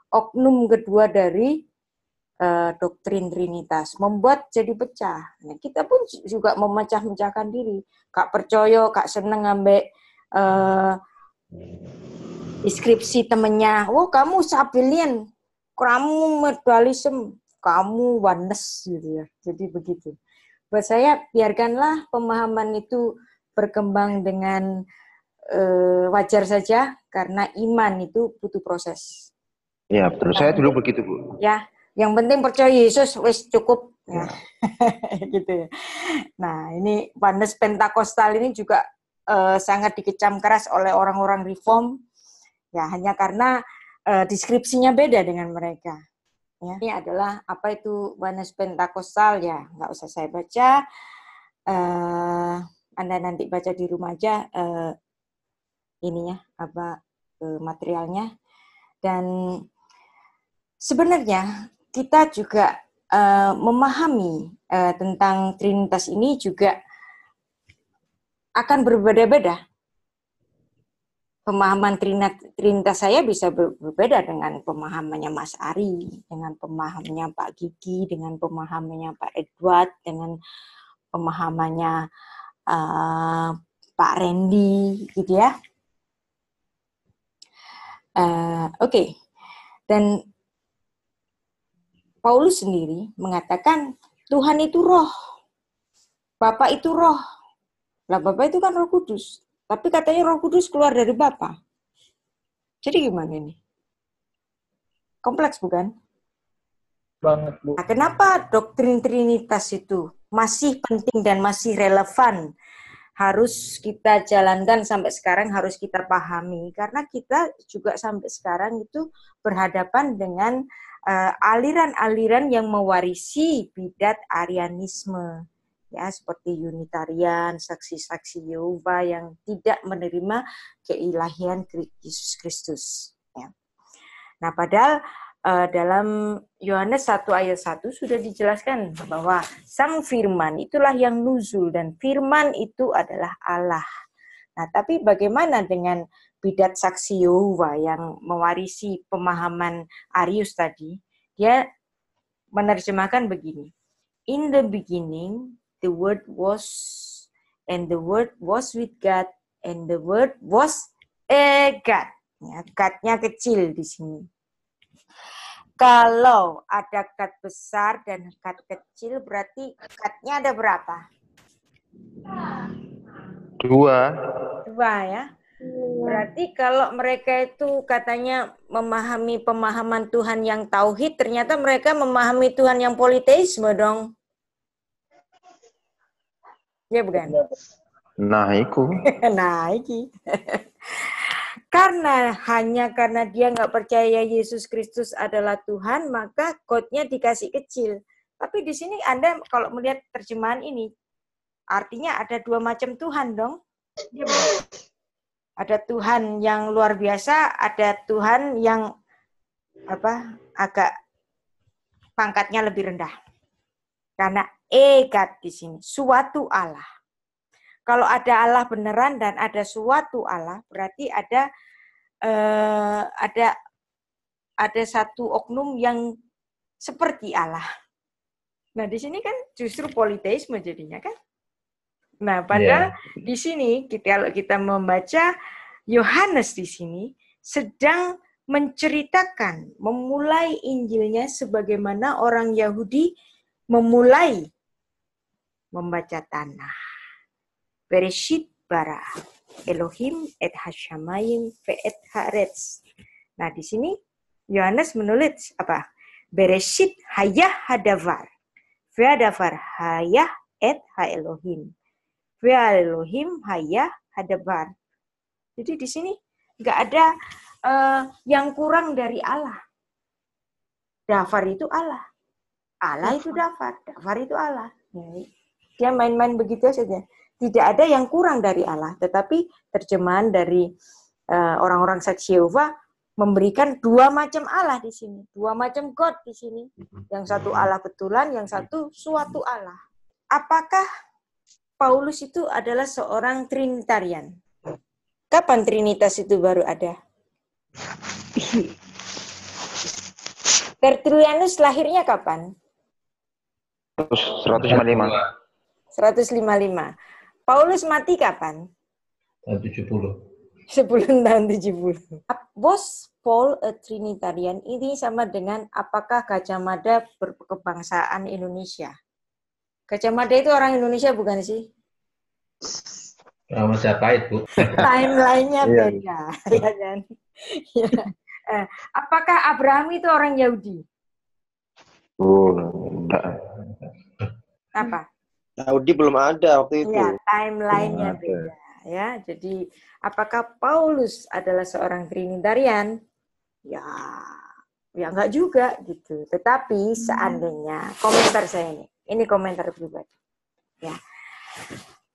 [SPEAKER 1] oknum kedua dari uh, doktrin Trinitas, membuat jadi pecah. Nah, kita pun juga memecah-mecahkan diri. Kak percaya, kak seneng ambek uh, deskripsi temennya oh kamu sapilian kamu medalism kamu oneness gitu ya jadi begitu buat saya biarkanlah pemahaman itu berkembang dengan eh, wajar saja karena iman itu butuh proses
[SPEAKER 2] ya betul saya dulu begitu bu
[SPEAKER 1] ya yang penting percaya Yesus wis cukup ya. ya. gitu ya. Nah, ini Panes Pentakostal ini juga eh, sangat dikecam keras oleh orang-orang reform ya hanya karena uh, deskripsinya beda dengan mereka. Ya. Ini adalah apa itu Wanes pentakosal ya, nggak usah saya baca. Uh, Anda nanti baca di rumah aja eh, ini ya apa uh, materialnya. Dan sebenarnya kita juga uh, memahami uh, tentang Trinitas ini juga akan berbeda-beda pemahaman trinta saya bisa berbeda dengan pemahamannya Mas Ari, dengan pemahamannya Pak Gigi, dengan pemahamannya Pak Edward, dengan pemahamannya uh, Pak Randy, gitu ya. Uh, Oke, okay. dan Paulus sendiri mengatakan Tuhan itu roh, Bapak itu roh, lah Bapa itu kan Roh Kudus, tapi katanya Roh Kudus keluar dari Bapa. Jadi gimana ini? Kompleks bukan? Banget, Bu. Nah, kenapa doktrin Trinitas itu masih penting dan masih relevan? Harus kita jalankan sampai sekarang, harus kita pahami. Karena kita juga sampai sekarang itu berhadapan dengan eh, aliran-aliran uh, yang mewarisi bidat arianisme ya seperti Unitarian, saksi-saksi Yehova yang tidak menerima keilahian Yesus Kristus. Ya. Nah, padahal uh, dalam Yohanes 1 ayat 1 sudah dijelaskan bahwa sang firman itulah yang nuzul dan firman itu adalah Allah. Nah, tapi bagaimana dengan bidat saksi Yehova yang mewarisi pemahaman Arius tadi? Dia menerjemahkan begini. In the beginning The word was, and the word was with God, and the word was a God. Ya, God-nya kecil di sini. Kalau ada kat besar dan kat kecil, berarti katnya ada berapa? Dua. Dua ya. Berarti kalau mereka itu katanya memahami pemahaman Tuhan yang tauhid, ternyata mereka memahami Tuhan yang politeisme dong. Ya bukan? Iya,
[SPEAKER 2] nah, iku.
[SPEAKER 1] nah, iki. karena hanya karena dia nggak percaya Yesus Kristus adalah Tuhan, maka kodnya dikasih kecil. Tapi di sini Anda kalau melihat terjemahan ini, artinya ada dua macam Tuhan dong. Ada Tuhan yang luar biasa, ada Tuhan yang apa agak pangkatnya lebih rendah. Karena ekat di sini, suatu Allah. Kalau ada Allah beneran dan ada suatu Allah, berarti ada eh, ada ada satu oknum yang seperti Allah. Nah, di sini kan justru politeisme jadinya kan. Nah, padahal iya. yeah. di sini kita kalau kita membaca Yohanes di sini sedang menceritakan memulai Injilnya sebagaimana orang Yahudi memulai membaca tanah. Bereshit bara Elohim et hashamayim ve et haaretz. Nah, di sini Yohanes menulis apa? Bereshit hayah hadavar. Ve hadavar hayah et ha Elohim. Ve Elohim hayah hadavar. Jadi di sini nggak ada uh, yang kurang dari Allah. Davar itu Allah. Allah itu iya. dafar, dafar itu Allah. Dia main-main begitu saja. Tidak ada yang kurang dari Allah, tetapi terjemahan dari uh, orang-orang saksi Yehova memberikan dua macam Allah di sini, dua macam God di sini. Yang satu Allah betulan, yang satu suatu Allah. Apakah Paulus itu adalah seorang Trinitarian? Kapan Trinitas itu baru ada? Tertulianus lahirnya kapan?
[SPEAKER 2] 100, 155.
[SPEAKER 1] 155. Paulus mati kapan? Tahun 70. 10 tahun 70. Bos Paul a eh, Trinitarian ini sama dengan apakah Gajah Mada berkebangsaan Indonesia? Gajah Mada itu orang Indonesia bukan sih?
[SPEAKER 2] Orang Majapahit, Bu. Timeline-nya iya. beda,
[SPEAKER 1] ya kan? ya. Eh, apakah Abraham itu orang Yahudi?
[SPEAKER 2] Oh, enggak. Apa? Saudi belum ada waktu itu. Ya,
[SPEAKER 1] timelinenya beda. Ya, jadi apakah Paulus adalah seorang Trinitarian? Ya, ya enggak juga gitu. Tetapi hmm. seandainya komentar saya ini, ini komentar pribadi. Ya.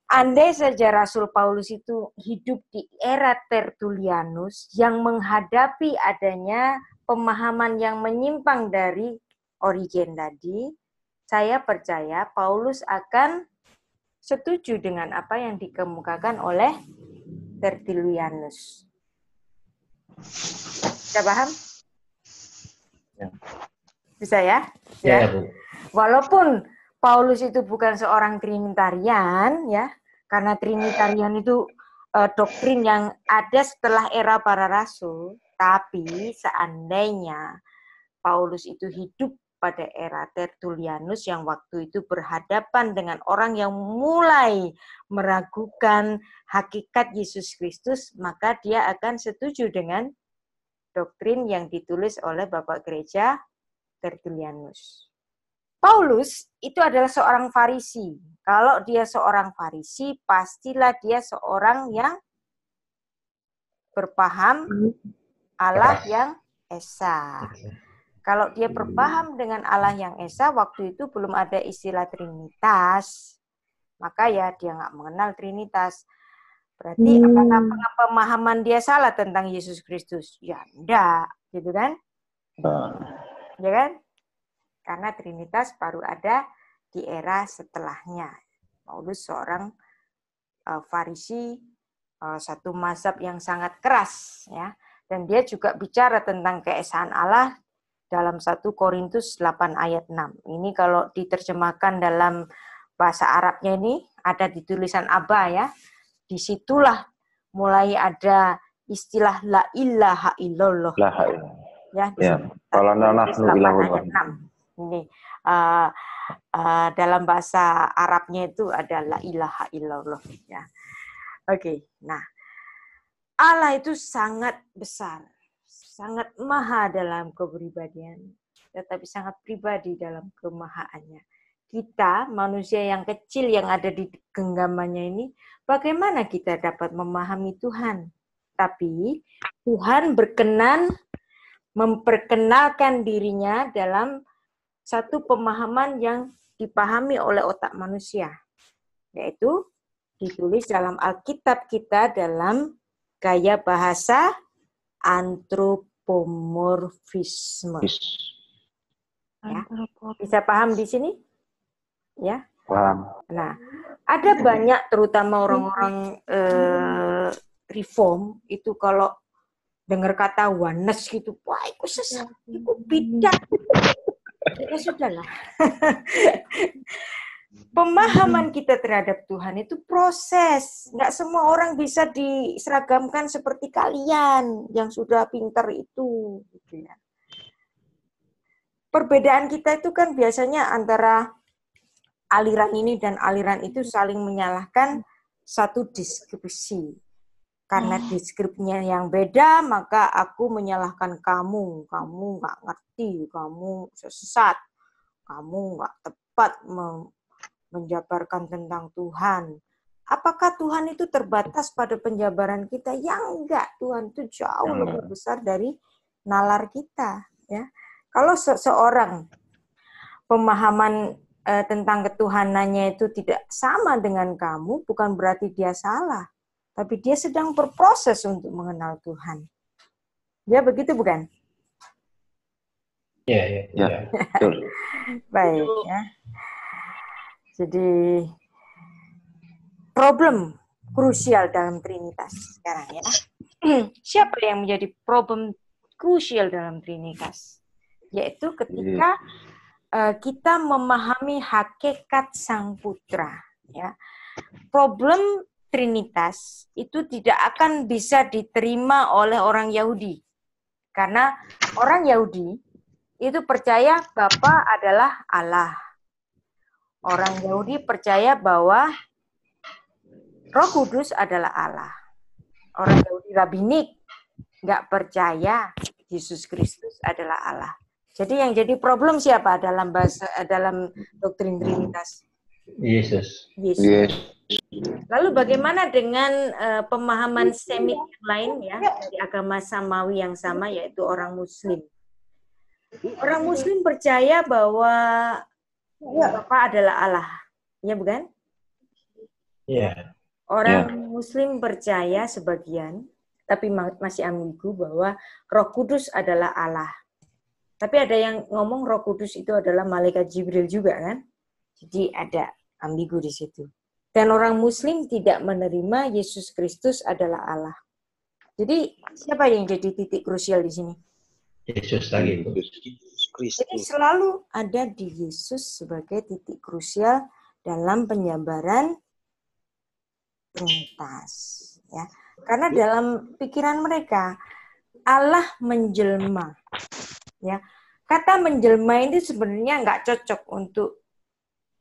[SPEAKER 1] Andai saja Rasul Paulus itu hidup di era Tertulianus yang menghadapi adanya pemahaman yang menyimpang dari Origen tadi, saya percaya Paulus akan setuju dengan apa yang dikemukakan oleh Tertilianus. Bisa paham? Ya. Bisa ya? Ya. ya Walaupun Paulus itu bukan seorang Trinitarian ya, karena Trinitarian itu uh, doktrin yang ada setelah era para rasul, tapi seandainya Paulus itu hidup pada era Tertullianus yang waktu itu berhadapan dengan orang yang mulai meragukan hakikat Yesus Kristus, maka dia akan setuju dengan doktrin yang ditulis oleh Bapak Gereja Tertullianus. Paulus itu adalah seorang Farisi. Kalau dia seorang Farisi, pastilah dia seorang yang berpaham hmm. Allah ya. yang esa. Kalau dia hmm. berpaham dengan Allah yang esa, waktu itu belum ada istilah Trinitas, maka ya dia nggak mengenal Trinitas. Berarti hmm. apakah pemahaman dia salah tentang Yesus Kristus? Ya enggak, gitu kan? Uh. Ya kan? Karena Trinitas baru ada di era setelahnya. Paulus seorang uh, Farisi, uh, satu mazhab yang sangat keras, ya. Dan dia juga bicara tentang keesaan Allah dalam 1 Korintus 8 ayat 6. Ini kalau diterjemahkan dalam bahasa Arabnya ini ada di tulisan Aba ya. Disitulah mulai ada istilah la ilaha illallah. La ya.
[SPEAKER 2] Ya. Kalau nahnu
[SPEAKER 1] Ini uh, uh, dalam bahasa Arabnya itu ada la ilaha illallah ya. Oke. Okay. Nah, Allah itu sangat besar sangat maha dalam kepribadian, tetapi sangat pribadi dalam kemahaannya. Kita, manusia yang kecil yang ada di genggamannya ini, bagaimana kita dapat memahami Tuhan? Tapi Tuhan berkenan memperkenalkan dirinya dalam satu pemahaman yang dipahami oleh otak manusia, yaitu ditulis dalam Alkitab kita dalam gaya bahasa antropomorfisme. Ya. Bisa paham di sini? Ya. Paham. Nah, ada banyak terutama orang-orang eh, reform itu kalau dengar kata oneness gitu, wah itu sesat, itu ya, ya. beda. Ya sudahlah. pemahaman hmm. kita terhadap Tuhan itu proses. Nggak semua orang bisa diseragamkan seperti kalian yang sudah pintar itu. Gitu ya. Perbedaan kita itu kan biasanya antara aliran ini dan aliran itu saling menyalahkan satu deskripsi. Karena hmm. deskripsinya yang beda, maka aku menyalahkan kamu. Kamu nggak ngerti, kamu sesat, kamu nggak tepat menjabarkan tentang Tuhan. Apakah Tuhan itu terbatas pada penjabaran kita? Ya enggak, Tuhan itu jauh ya. lebih besar dari nalar kita, ya. Kalau seorang pemahaman eh, tentang ketuhanannya itu tidak sama dengan kamu, bukan berarti dia salah, tapi dia sedang berproses untuk mengenal Tuhan. Ya begitu bukan?
[SPEAKER 2] Ya, ya, ya.
[SPEAKER 1] Baik, ya. Jadi problem krusial dalam Trinitas sekarang ya. Siapa yang menjadi problem krusial dalam Trinitas? Yaitu ketika uh, kita memahami hakikat Sang Putra ya. Problem Trinitas itu tidak akan bisa diterima oleh orang Yahudi. Karena orang Yahudi itu percaya Bapa adalah Allah, Orang Yahudi percaya bahwa Roh Kudus adalah Allah. Orang Yahudi rabbinik nggak percaya Yesus Kristus adalah Allah. Jadi yang jadi problem siapa dalam bahasa eh, dalam doktrin Trinitas?
[SPEAKER 2] Yesus. Yesus. Yes.
[SPEAKER 1] Lalu bagaimana dengan uh, pemahaman semit yang lain ya di agama samawi yang sama yaitu orang Muslim? Orang Muslim percaya bahwa ya. Bapak adalah Allah, ya bukan? Iya. Orang ya. Muslim percaya sebagian, tapi masih ambigu bahwa Roh Kudus adalah Allah. Tapi ada yang ngomong Roh Kudus itu adalah malaikat Jibril juga kan? Jadi ada ambigu di situ. Dan orang Muslim tidak menerima Yesus Kristus adalah Allah. Jadi siapa yang jadi titik krusial di sini?
[SPEAKER 2] Yesus lagi. Kristus. Jadi
[SPEAKER 1] selalu ada di Yesus sebagai titik krusial dalam penjabaran Trinitas, ya. Karena dalam pikiran mereka Allah menjelma, ya. Kata menjelma ini sebenarnya nggak cocok untuk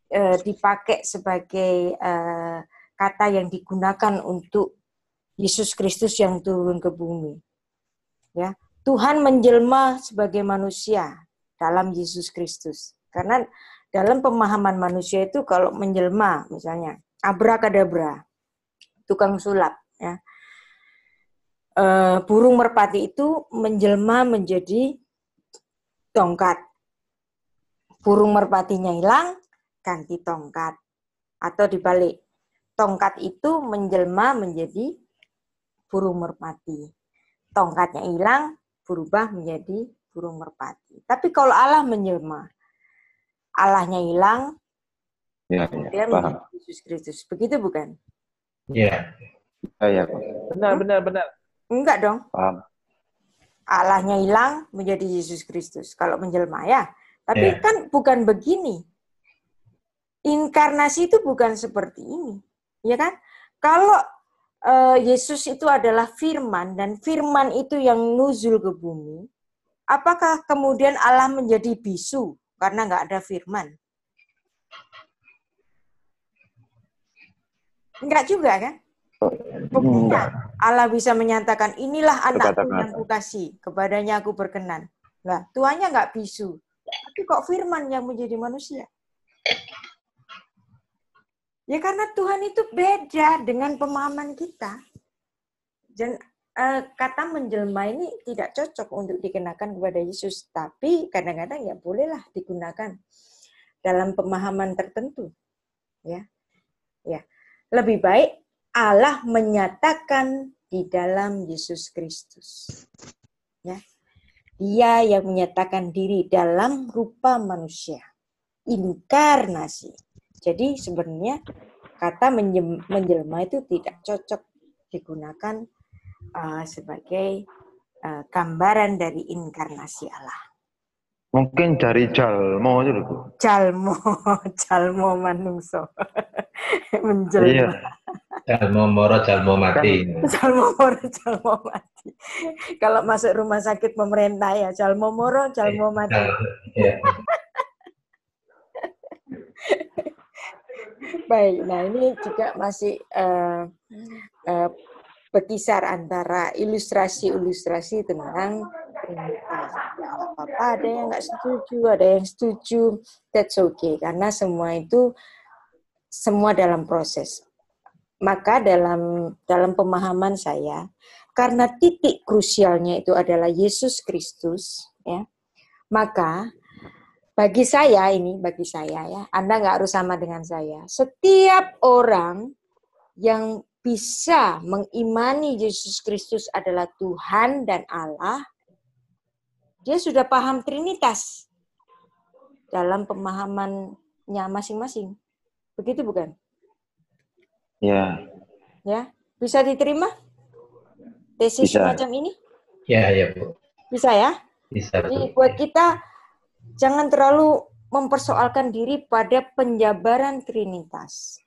[SPEAKER 1] e, dipakai sebagai e, kata yang digunakan untuk Yesus Kristus yang turun ke bumi. Ya, Tuhan menjelma sebagai manusia dalam Yesus Kristus. Karena dalam pemahaman manusia itu kalau menjelma misalnya abrakadabra, tukang sulap ya. E, burung merpati itu menjelma menjadi tongkat. Burung merpatinya hilang, ganti tongkat. Atau dibalik, tongkat itu menjelma menjadi burung merpati. Tongkatnya hilang, berubah menjadi burung merpati. Tapi kalau Allah menjelma, Allahnya hilang,
[SPEAKER 2] ya, ya kemudian ya,
[SPEAKER 1] Yesus Kristus. Begitu bukan?
[SPEAKER 2] Iya. Iya, ya, ya, ya
[SPEAKER 1] benar, benar, benar. Enggak dong. Paham. Allahnya hilang menjadi Yesus Kristus kalau menjelma ya. Tapi ya. kan bukan begini. Inkarnasi itu bukan seperti ini, ya kan? Kalau eh, Yesus itu adalah firman dan firman itu yang nuzul ke bumi, apakah kemudian Allah menjadi bisu karena nggak ada firman? Enggak juga kan? Buktinya Allah bisa menyatakan inilah anakku yang kukasih, kepadanya aku berkenan. Lah, tuanya nggak bisu. Tapi kok firman yang menjadi manusia? Ya karena Tuhan itu beda dengan pemahaman kita. Dan Eh, kata menjelma ini tidak cocok untuk dikenakan kepada Yesus, tapi kadang-kadang ya bolehlah digunakan dalam pemahaman tertentu. Ya. Ya. Lebih baik Allah menyatakan di dalam Yesus Kristus. Ya. Dia yang menyatakan diri dalam rupa manusia. Inkarnasi. Jadi sebenarnya kata menjelma itu tidak cocok digunakan Eh, sebagai eh, gambaran dari inkarnasi Allah.
[SPEAKER 2] Mungkin dari jalmo itu Bu.
[SPEAKER 1] Jalmo, jalmo manungso. Menjelma. Iya.
[SPEAKER 2] Jalmo moro jalmo kan mati.
[SPEAKER 1] Jalmo moro jalmo mati. Kalau masuk rumah sakit pemerintah ya jalmo moro jalmo iya. mati. Iya. Baik, nah ini juga masih uh, uh, berkisar antara ilustrasi-ilustrasi tentang perempuan.
[SPEAKER 2] Apa-apa,
[SPEAKER 1] ada yang nggak setuju, ada yang setuju, that's okay. Karena semua itu semua dalam proses. Maka dalam dalam pemahaman saya, karena titik krusialnya itu adalah Yesus Kristus, ya, maka bagi saya ini, bagi saya ya, Anda nggak harus sama dengan saya. Setiap orang yang bisa mengimani Yesus Kristus adalah Tuhan dan Allah, dia sudah paham Trinitas dalam pemahamannya masing-masing. Begitu bukan? Ya. Ya, bisa diterima? Tesis bisa. semacam ini?
[SPEAKER 2] Ya, ya, Bu. Bisa ya? Bisa. Bu. Jadi
[SPEAKER 1] buat kita jangan terlalu mempersoalkan diri pada penjabaran Trinitas.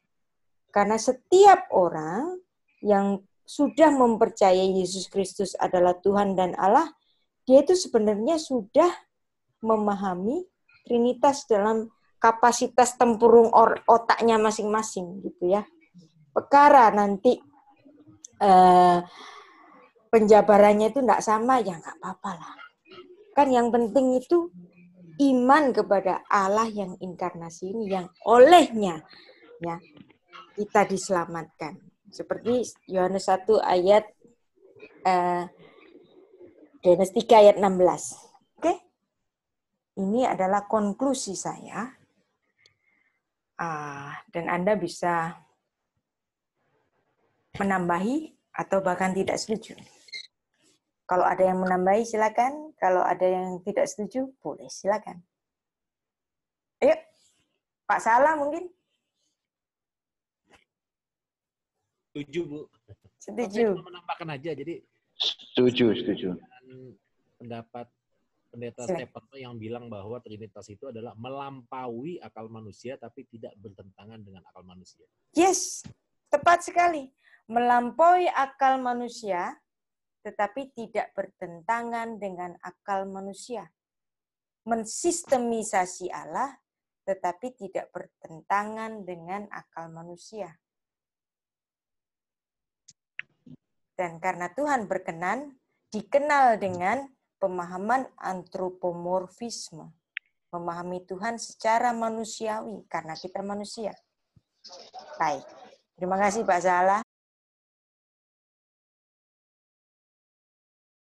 [SPEAKER 1] Karena setiap orang yang sudah mempercayai Yesus Kristus adalah Tuhan dan Allah, dia itu sebenarnya sudah memahami Trinitas dalam kapasitas tempurung otaknya masing-masing gitu ya. Pekara nanti eh, penjabarannya itu tidak sama ya nggak apa-apa lah. Kan yang penting itu iman kepada Allah yang inkarnasi ini yang olehnya ya kita diselamatkan. Seperti Yohanes 1 ayat eh, uh, 3 ayat 16. Oke. Okay? Ini adalah konklusi saya. Uh, dan Anda bisa menambahi atau bahkan tidak setuju. Kalau ada yang menambahi silakan, kalau ada yang tidak setuju boleh silakan. Ayo, Pak Salah mungkin. Setuju, Bu. Setuju. Saya menambahkan aja, jadi
[SPEAKER 2] setuju,
[SPEAKER 1] setuju.
[SPEAKER 3] Pendapat pendeta Stephen yang bilang bahwa Trinitas itu
[SPEAKER 2] adalah melampaui akal manusia tapi tidak bertentangan dengan akal manusia.
[SPEAKER 1] Yes, tepat sekali. Melampaui akal manusia tetapi tidak bertentangan dengan akal manusia. Mensistemisasi Allah tetapi tidak bertentangan dengan akal manusia. Dan karena Tuhan berkenan, dikenal dengan pemahaman antropomorfisme. Memahami Tuhan secara manusiawi, karena kita manusia. Baik. Terima kasih Pak Salah.